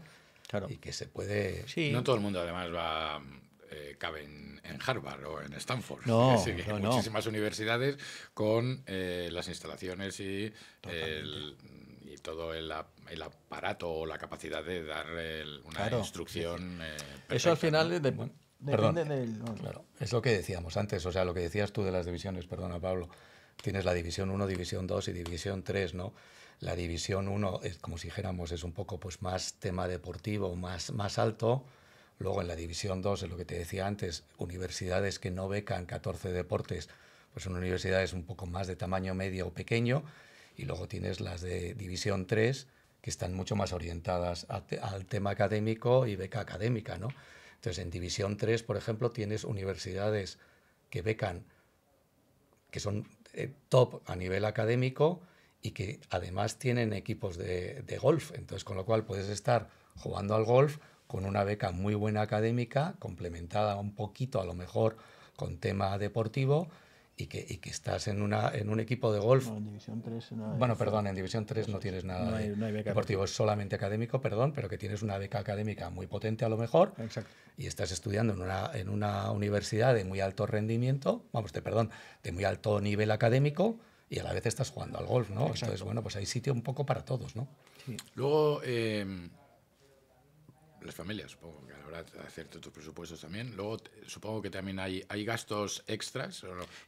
claro. y que se puede... No todo el mundo además va... Eh, cabe en, Harvard o en Stanford. No, muchísimas universidades con eh, las instalaciones y el, todo el, aparato o la capacidad de dar una instrucción. Eh, Eso al final de, bueno, depende del. es lo que decíamos antes, o sea, lo que decías tú de las divisiones, perdona Pablo. Tienes la división 1, división 2 y división 3, ¿no? La división 1 es como si dijéramos es un poco pues más tema deportivo, más, más alto. Luego en la división 2, es lo que te decía antes, universidades que no becan 14 deportes, pues son universidades un poco más de tamaño medio o pequeño y luego tienes las de División 3, que están mucho más orientadas al tema académico y beca académica, ¿no? Entonces, en División 3, por ejemplo, tienes universidades que becan, que son eh, top a nivel académico y que además tienen equipos de golf. Entonces, con lo cual puedes estar jugando al golf con una beca muy buena académica, complementada un poquito a lo mejor con tema deportivo, y que, estás en, una, en un equipo de golf. No, en División 3 Bueno, perdón, en División 3 no tienes nada deportivo, es solamente académico, perdón, pero que tienes una beca académica muy potente a lo mejor. Exacto. Y estás estudiando en una, en una universidad de muy alto rendimiento, vamos, te perdón, de muy alto nivel académico y a la vez estás jugando al golf, ¿no? Entonces, bueno, pues hay sitio un poco para todos, ¿no? Sí. Luego. Em, las familias, supongo que a la hora de hacerte tus presupuestos también. Luego, supongo que también hay, hay gastos extras,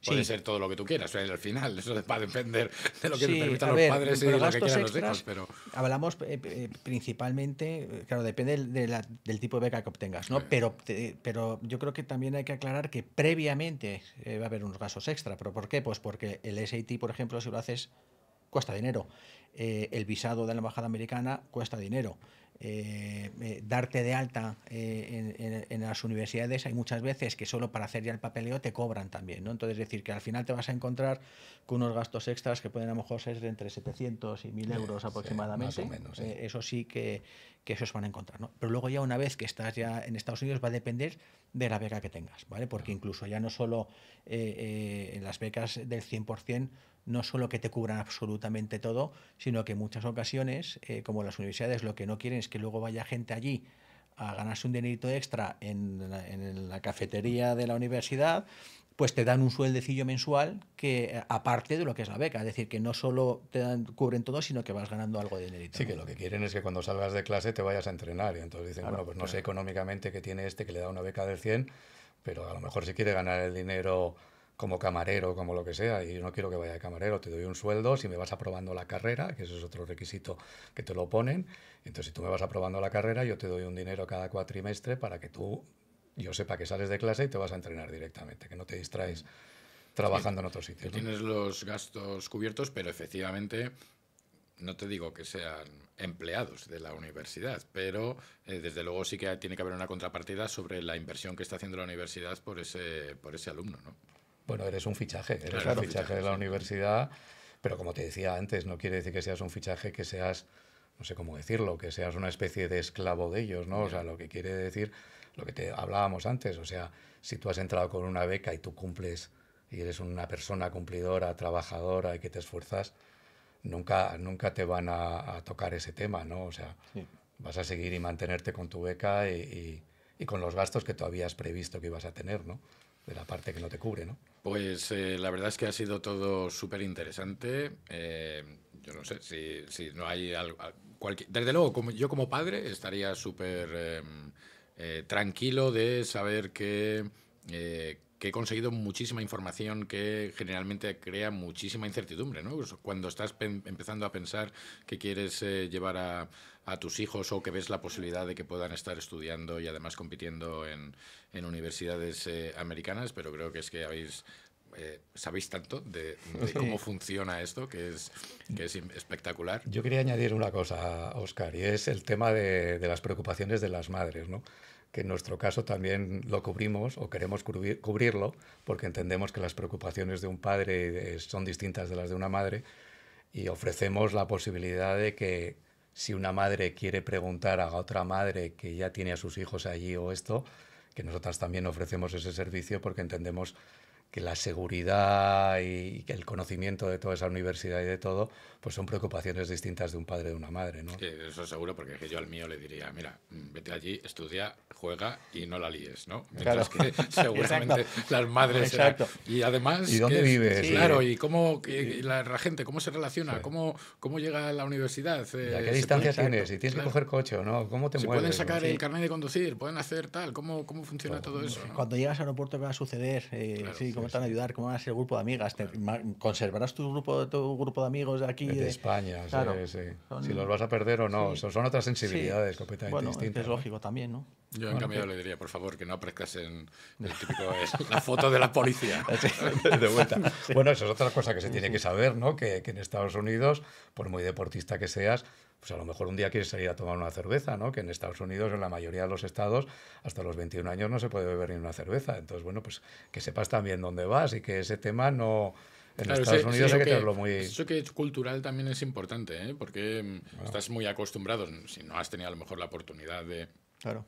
puede ser todo lo que tú quieras, al final, eso va a depender de lo que permitan los padres y lo que quieran los hijos. Pero... Hablamos eh, eh, principalmente, eh, claro, depende del tipo de beca que obtengas, ¿no? Pero, pero yo creo que también hay que aclarar que previamente va a haber unos gastos extra, ¿pero por qué? Pues porque el SAT, por ejemplo, si lo haces, cuesta dinero. el visado de la embajada americana cuesta dinero. Eh, eh, darte de alta eh, en, las universidades hay muchas veces que solo para hacer ya el papeleo te cobran también, ¿no? Entonces, es decir, que al final te vas a encontrar con unos gastos extras que pueden a lo mejor ser entre 700 y 1000 euros aproximadamente. menos, eso sí que, que esos van a encontrar, ¿no? Pero luego ya una vez que estás ya en Estados Unidos va a depender de la beca que tengas, ¿vale? Porque incluso ya no solo en las becas del 100%, no solo que te cubran absolutamente todo, sino que en muchas ocasiones, eh, como las universidades lo que no quieren es que luego vaya gente allí a ganarse un dinerito extra en la, cafetería de la universidad, pues te dan un sueldecillo mensual que eh, aparte de lo que es la beca, es decir, que no solo te dan, cubren todo, sino que vas ganando algo de dinerito. Sí, que lo que quieren es que cuando salgas de clase te vayas a entrenar y entonces dicen, bueno, pues no sé económicamente qué tiene este que le da una beca del 100, pero a lo mejor si quiere ganar el dinero como camarero, como lo que sea, y yo no quiero que vaya de camarero, te doy un sueldo, si me vas aprobando la carrera, que eso es otro requisito que te lo ponen, entonces si tú me vas aprobando la carrera, yo te doy un dinero cada cuatrimestre para que tú, yo sepa que sales de clase y te vas a entrenar directamente, que no te distraes trabajando en otro sitio. Tienes los gastos cubiertos, pero efectivamente no te digo que sean empleados de la universidad, pero eh, desde luego sí que tiene que haber una contrapartida sobre la inversión que está haciendo la universidad por ese, por ese alumno, ¿no? bueno, eres un fichaje, eres un fichaje, de la universidad, pero como te decía antes, no quiere decir que seas un fichaje que seas, no sé cómo decirlo, que seas una especie de esclavo de ellos, ¿no? O sea, lo que quiere decir, lo que te hablábamos antes, o sea, si tú has entrado con una beca y tú cumples y eres una persona cumplidora, trabajadora y que te esfuerzas, nunca, nunca te van a, tocar ese tema, ¿no? O sea, vas a seguir y mantenerte con tu beca y con los gastos que tú habías previsto que ibas a tener, ¿no? de la parte que no te cubre, ¿no? Pues eh, la verdad es que ha sido todo súper interesante. Eh, yo no sé si, no hay algo... desde luego, como, yo como padre estaría súper em, eh, tranquilo de saber que, que, he conseguido muchísima información que generalmente crea muchísima incertidumbre, ¿no? Pues cuando estás empezando a pensar que quieres llevar a a tus hijos o que ves la posibilidad de que puedan estar estudiando y además compitiendo en, en universidades eh, americanas, pero creo que es que habéis eh, sabéis tanto de, cómo funciona esto, que es, que es espectacular. Yo quería añadir una cosa, Oscar, y es el tema de, de las preocupaciones de las madres, ¿no? que en nuestro caso también lo cubrimos o queremos cubrirlo, porque entendemos que las preocupaciones de un padre eh, son distintas de las de una madre, y ofrecemos la posibilidad de que si una madre quiere preguntar a otra madre que ya tiene a sus hijos allí o esto, que nosotras también ofrecemos ese servicio porque entendemos que la seguridad y, que el conocimiento de toda esa universidad y de todo, pues son preocupaciones distintas de un padre y de una madre, ¿no? Sí, eso seguro, porque yo al mío le diría, mira, vete allí, estudia, juega y no la líes, ¿no? Mientras que seguramente las madres... Exacto. Y además... ¿Y dónde vives? claro, y cómo la, gente, cómo se relaciona, cómo, cómo llega a la universidad. ¿A eh, qué distancia tienes? Si tienes que coger coche, ¿no? ¿Cómo te se pueden sacar el carnet de conducir, pueden hacer tal, ¿cómo, cómo funciona pues, todo, eso? Cuando llegas al aeropuerto, ¿qué va a suceder? Eh, cómo te van a ayudar, cómo van a ser el grupo de amigas. ¿Conservarás tu grupo, tu grupo de amigos de aquí? De, España, claro, sí, sí. Si los vas a perder o no, son, otras sensibilidades completamente bueno, distintas. Es lógico también, ¿no? Yo, en cambio, le diría, por favor, que no aparezcas en el la foto de la policía. de vuelta. Bueno, eso es otra cosa que se tiene que saber, ¿no? que en Estados Unidos, por muy deportista que seas, pues a lo mejor un día quieres salir a tomar una cerveza, ¿no? Que en Estados Unidos, en la mayoría de los estados, hasta los 21 años no se puede beber ni una cerveza. Entonces, bueno, pues que sepas también dónde vas y que ese tema no... En Estados Unidos hay que, tenerlo muy... Eso que cultural también es importante, ¿eh? porque mm, estás muy acostumbrado, si no has tenido a lo mejor la oportunidad de... Claro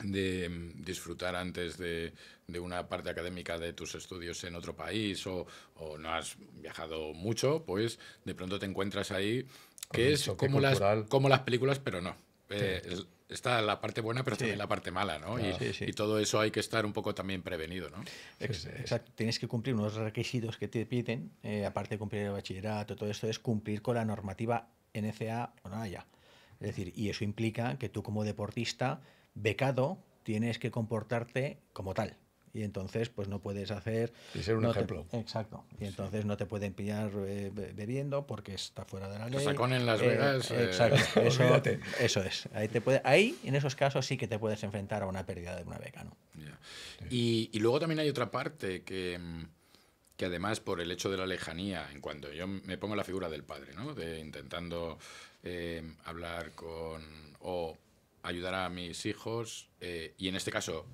de mm, disfrutar antes de, una parte académica de tus estudios en otro país o, o, no has viajado mucho, pues de pronto te encuentras ahí que es como las, como las películas, pero no. Eh, está la parte buena, pero también la parte mala, ¿no? Y, todo eso hay que estar un poco también prevenido, ¿no? Exacto. Tienes que cumplir unos requisitos que te piden, eh, aparte de cumplir el bachillerato, todo esto es cumplir con la normativa NCA o ya. Es decir, y eso implica que tú como deportista, becado, tienes que comportarte como tal y entonces pues no puedes hacer... Y ser un ejemplo. exacto. Y entonces no te pueden pillar eh, bebiendo porque está fuera de la ley. Sacón en Las eh, Vegas. Eh, exacto. eso, es. Ahí, te puede, ahí en esos casos sí que te puedes enfrentar a una pérdida de una beca. ¿no? Y, y, luego también hay otra parte que, mm, que además por el hecho de la lejanía, en cuanto yo me pongo la figura del padre, ¿no? de intentando hablar con o ayudar a mis hijos y en este caso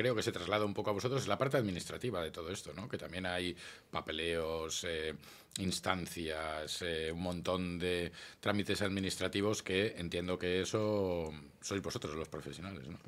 creo que se traslada un poco a vosotros, es la parte administrativa de todo esto, ¿no? que también hay papeleos, eh, instancias, eh, un montón de trámites administrativos que entiendo que eso sois vosotros los profesionales. ¿no?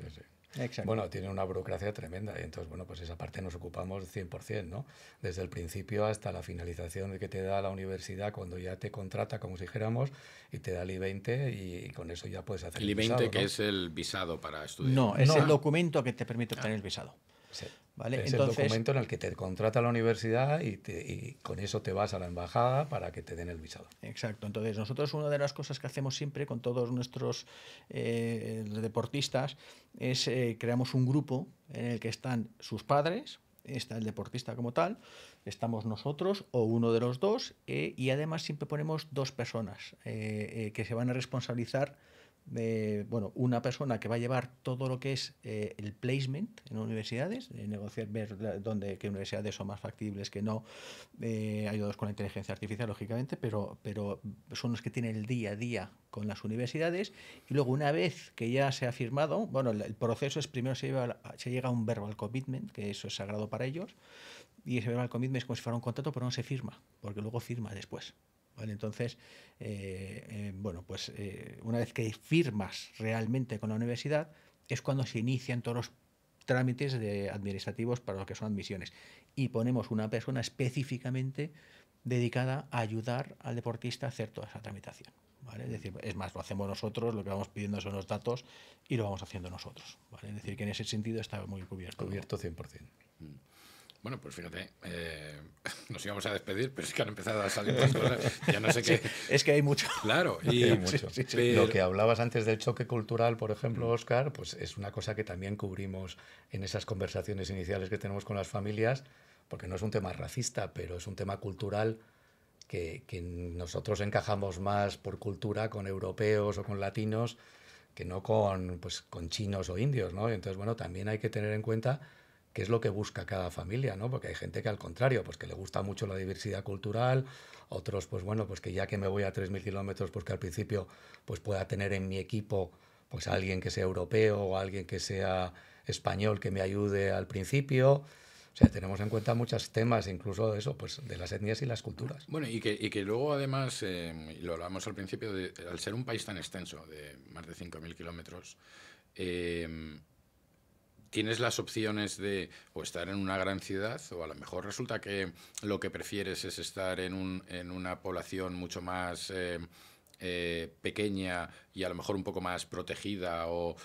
Bueno, tiene una burocracia tremenda y entonces, bueno, pues esa parte nos ocupamos 100%, ¿no? Desde el principio hasta la finalización que te da la universidad cuando ya te contrata, como si dijéramos, y te da el I-20 y, con eso ya puedes hacer el, I-20 que es el visado para estudiar. No, es el documento que te permite obtener el visado. Sí. Es el documento en el que te contrata la universidad y, con eso te vas a la embajada para que te den el visado. Exacto. Entonces, nosotros una de las cosas que hacemos siempre con todos nuestros eh, deportistas es eh, creamos un grupo en el que están sus padres, está el deportista como tal, estamos nosotros o uno de los dos, eh, y además siempre ponemos dos personas que se van a responsabilizar eh, bueno, una persona que va a llevar todo lo que es eh, el placement en universidades, eh, negociar, ver dónde, qué universidades son más factibles, que no, ayudados con la inteligencia artificial, lógicamente, pero, pero son los que tienen el día a día con las universidades. Y luego, una vez que ya se ha firmado, bueno, el, proceso es primero se, se llega a un verbal commitment, que eso es sagrado para ellos, y ese verbal commitment es como si fuera un contrato, pero no se firma, porque luego firma después. Entonces, eh, eh, bueno, pues eh, una vez que firmas realmente con la universidad, es cuando se inician todos los trámites de administrativos para lo que son admisiones. Y ponemos una persona específicamente dedicada a ayudar al deportista a hacer toda esa tramitación. Es decir, es más, lo hacemos nosotros, lo que vamos pidiendo son los datos y lo vamos haciendo nosotros, ¿vale? Es decir, que en ese sentido está muy cubierto. Cubierto 100%. Bueno, pues fíjate, eh, nos íbamos a despedir, pero es que han empezado a salir cosas. Ya no sé qué. es que hay mucho. Claro, y mucho. lo que hablabas antes del choque cultural, por ejemplo, Oscar, mm. pues es una cosa que también cubrimos en esas conversaciones iniciales que tenemos con las familias, porque no es un tema racista, pero es un tema cultural que, nosotros encajamos más por cultura con europeos o con latinos que no con, pues, con chinos o indios, ¿no? Entonces, bueno, también hay que tener en cuenta que es lo que busca cada familia, ¿no? Porque hay gente que al contrario, pues que le gusta mucho la diversidad cultural, otros, pues bueno, pues que ya que me voy a 3.000 kilómetros, pues que al principio pues pueda tener en mi equipo pues alguien que sea europeo o alguien que sea español que me ayude al principio. O sea, tenemos en cuenta muchos temas, incluso de eso, pues de las etnias y las culturas. Bueno, y que, que luego además, eh, lo hablamos al principio, al ser un país tan extenso, de más de 5.000 kilómetros, eh, tienes las opciones de estar en una gran ciudad o a lo mejor resulta que lo que prefieres es estar en, un, en una población mucho más... Eh, eh, pequeña y a lo mejor un poco más protegida o,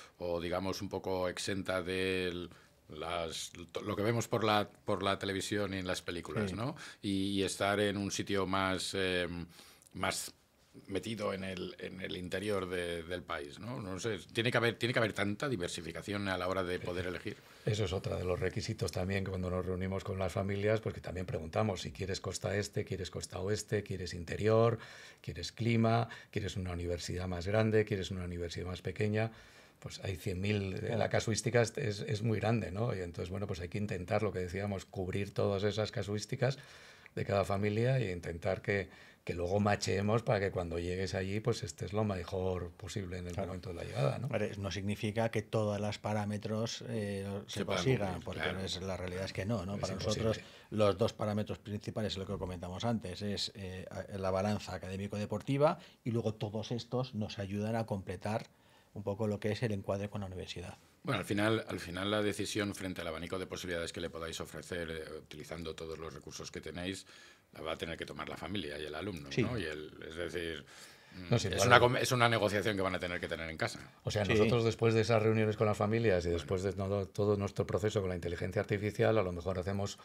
digamos un poco exenta de las, lo que vemos por la, por la televisión y en las películas, ¿no? Y, estar en un sitio más, eh, más metido en el, en el interior del país, ¿no? No sé, tiene que, haber, tiene que haber tanta diversificación a la hora de poder elegir. Eso es otro de los requisitos también cuando nos reunimos con las familias, porque también preguntamos si quieres costa este, quieres costa oeste, quieres interior, quieres clima, quieres una universidad más grande, quieres una universidad más pequeña pues hay 100.000, eh, la casuística es, es, muy grande, ¿no? Y entonces, bueno, pues hay que intentar, lo que decíamos, cubrir todas esas casuísticas de cada familia e intentar que, que luego machemos para que cuando llegues allí pues estés lo mejor posible en el momento de la llegada. ¿no? significa que todos los parámetros eh, se, consigan, porque es, la realidad es que no. ¿no? para nosotros los dos parámetros principales, lo que comentamos antes, es eh, la balanza académico-deportiva y luego todos estos nos ayudan a completar un poco lo que es el encuadre con la universidad. Bueno, al final, al final la decisión frente al abanico de posibilidades que le podáis ofrecer, eh, utilizando todos los recursos que tenéis, la va a tener que tomar la familia y el alumno, ¿no? Y es decir, mm, es, una, es, una, negociación que van a tener que tener en casa. O sea, nosotros después de esas reuniones con las familias y después de todo, nuestro proceso con la inteligencia artificial, a lo mejor hacemos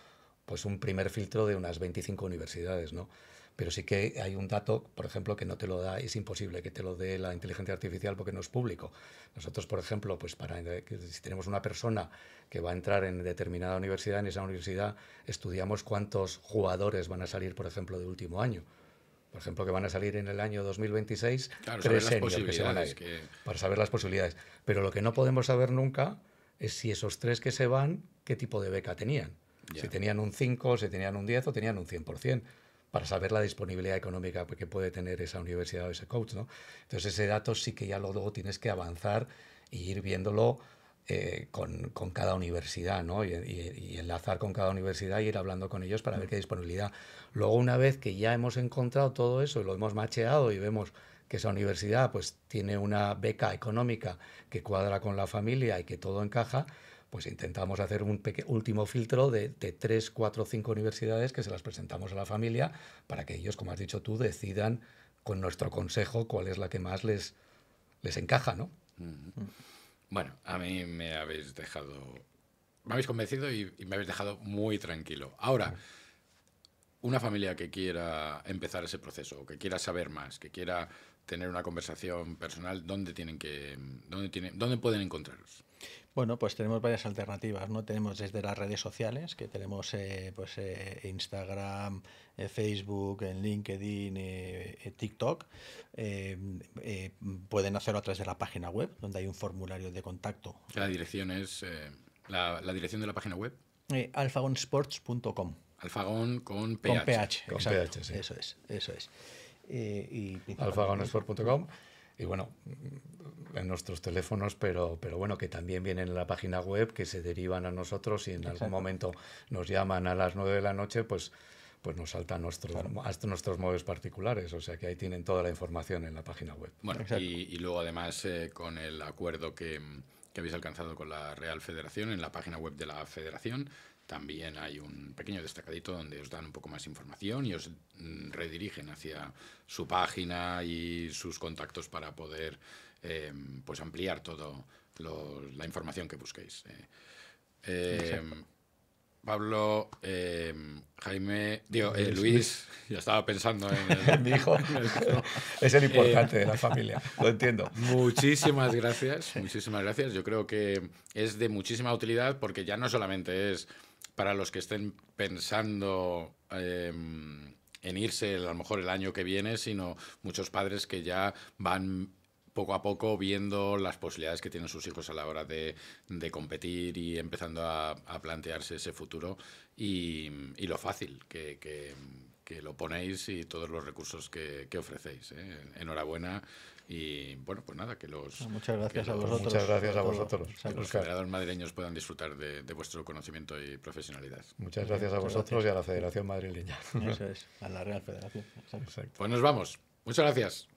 pues un primer filtro de unas 25 universidades, ¿no? Pero sí que hay un dato, por ejemplo, que no te lo da, es imposible que te lo dé la inteligencia artificial porque no es público. Nosotros, por ejemplo, pues para, eh, si tenemos una persona que va a entrar en determinada universidad, en esa universidad estudiamos cuántos jugadores van a salir, por ejemplo, de último año por ejemplo, que van a salir en el año 2026, tres años. que se van a para saber las posibilidades. Pero lo que no podemos saber nunca es si esos tres que se van, qué tipo de beca tenían. Si tenían un 5, si tenían un 10 o tenían un 100% para saber la disponibilidad económica que puede tener esa universidad o ese coach. ¿no? Entonces ese dato sí que ya lo, luego tienes que avanzar e ir viéndolo eh, con, cada universidad ¿no? Y, enlazar con cada universidad y ir hablando con ellos para ver qué disponibilidad. Luego una vez que ya hemos encontrado todo eso y lo hemos macheado y vemos que esa universidad pues tiene una beca económica que cuadra con la familia y que todo encaja, pues intentamos hacer un último filtro de, tres, cuatro o cinco universidades que se las presentamos a la familia para que ellos, como has dicho tú, decidan con nuestro consejo cuál es la que más les, les encaja, ¿no? Bueno, a mí me habéis dejado, me habéis convencido y, me habéis dejado muy tranquilo. Ahora, una familia que quiera empezar ese proceso, que quiera saber más, que quiera tener una conversación personal, ¿dónde tienen que, dónde dónde pueden encontraros? Bueno, pues tenemos varias alternativas, ¿no? Tenemos desde las redes sociales, que tenemos eh, pues, eh, Instagram, eh, Facebook, en LinkedIn, TikTok. pueden hacerlo a través de la página web, donde hay un formulario de contacto. La dirección es la, dirección de la página web. alfagonsports.com. Alfagon con PH. Con PH, exacto. Eso es, eso es. y y bueno, en nuestros teléfonos, pero, pero bueno, que también vienen en la página web, que se derivan a nosotros y en algún momento nos llaman a las 9 de la noche, pues pues nos saltan nuestros, hasta nuestros móviles particulares. O sea que ahí tienen toda la información en la página web. Bueno, y, y, luego además eh, con el acuerdo que, que habéis alcanzado con la Real Federación, en la página web de la Federación también hay un pequeño destacadito donde os dan un poco más información y os mm, redirigen hacia su página y sus contactos para poder em, pues ampliar toda la información que busquéis. Eh. Em, Pablo, em, Jaime, eh, Luis, ya estaba pensando en, mi hijo. es el importante de la eh, familia, lo entiendo. Muchísimas gracias, muchísimas gracias. Yo creo que es de muchísima utilidad porque ya no solamente es para los que estén pensando em, en irse a lo mejor el año que viene, sino muchos padres que ya van poco a poco viendo las posibilidades que tienen sus hijos a la hora de, competir y empezando a, plantearse ese futuro y, lo fácil que, lo ponéis y todos los recursos que, que ofrecéis. ¿eh? Enhorabuena y bueno, pues nada, que los. Muchas gracias a vosotros. gracias a vosotros. Que los federados madrileños puedan disfrutar de, vuestro conocimiento y profesionalidad. Muchas gracias a vosotros y a la Federación Madrileña. a la Real Federación. Pues nos vamos. Muchas gracias.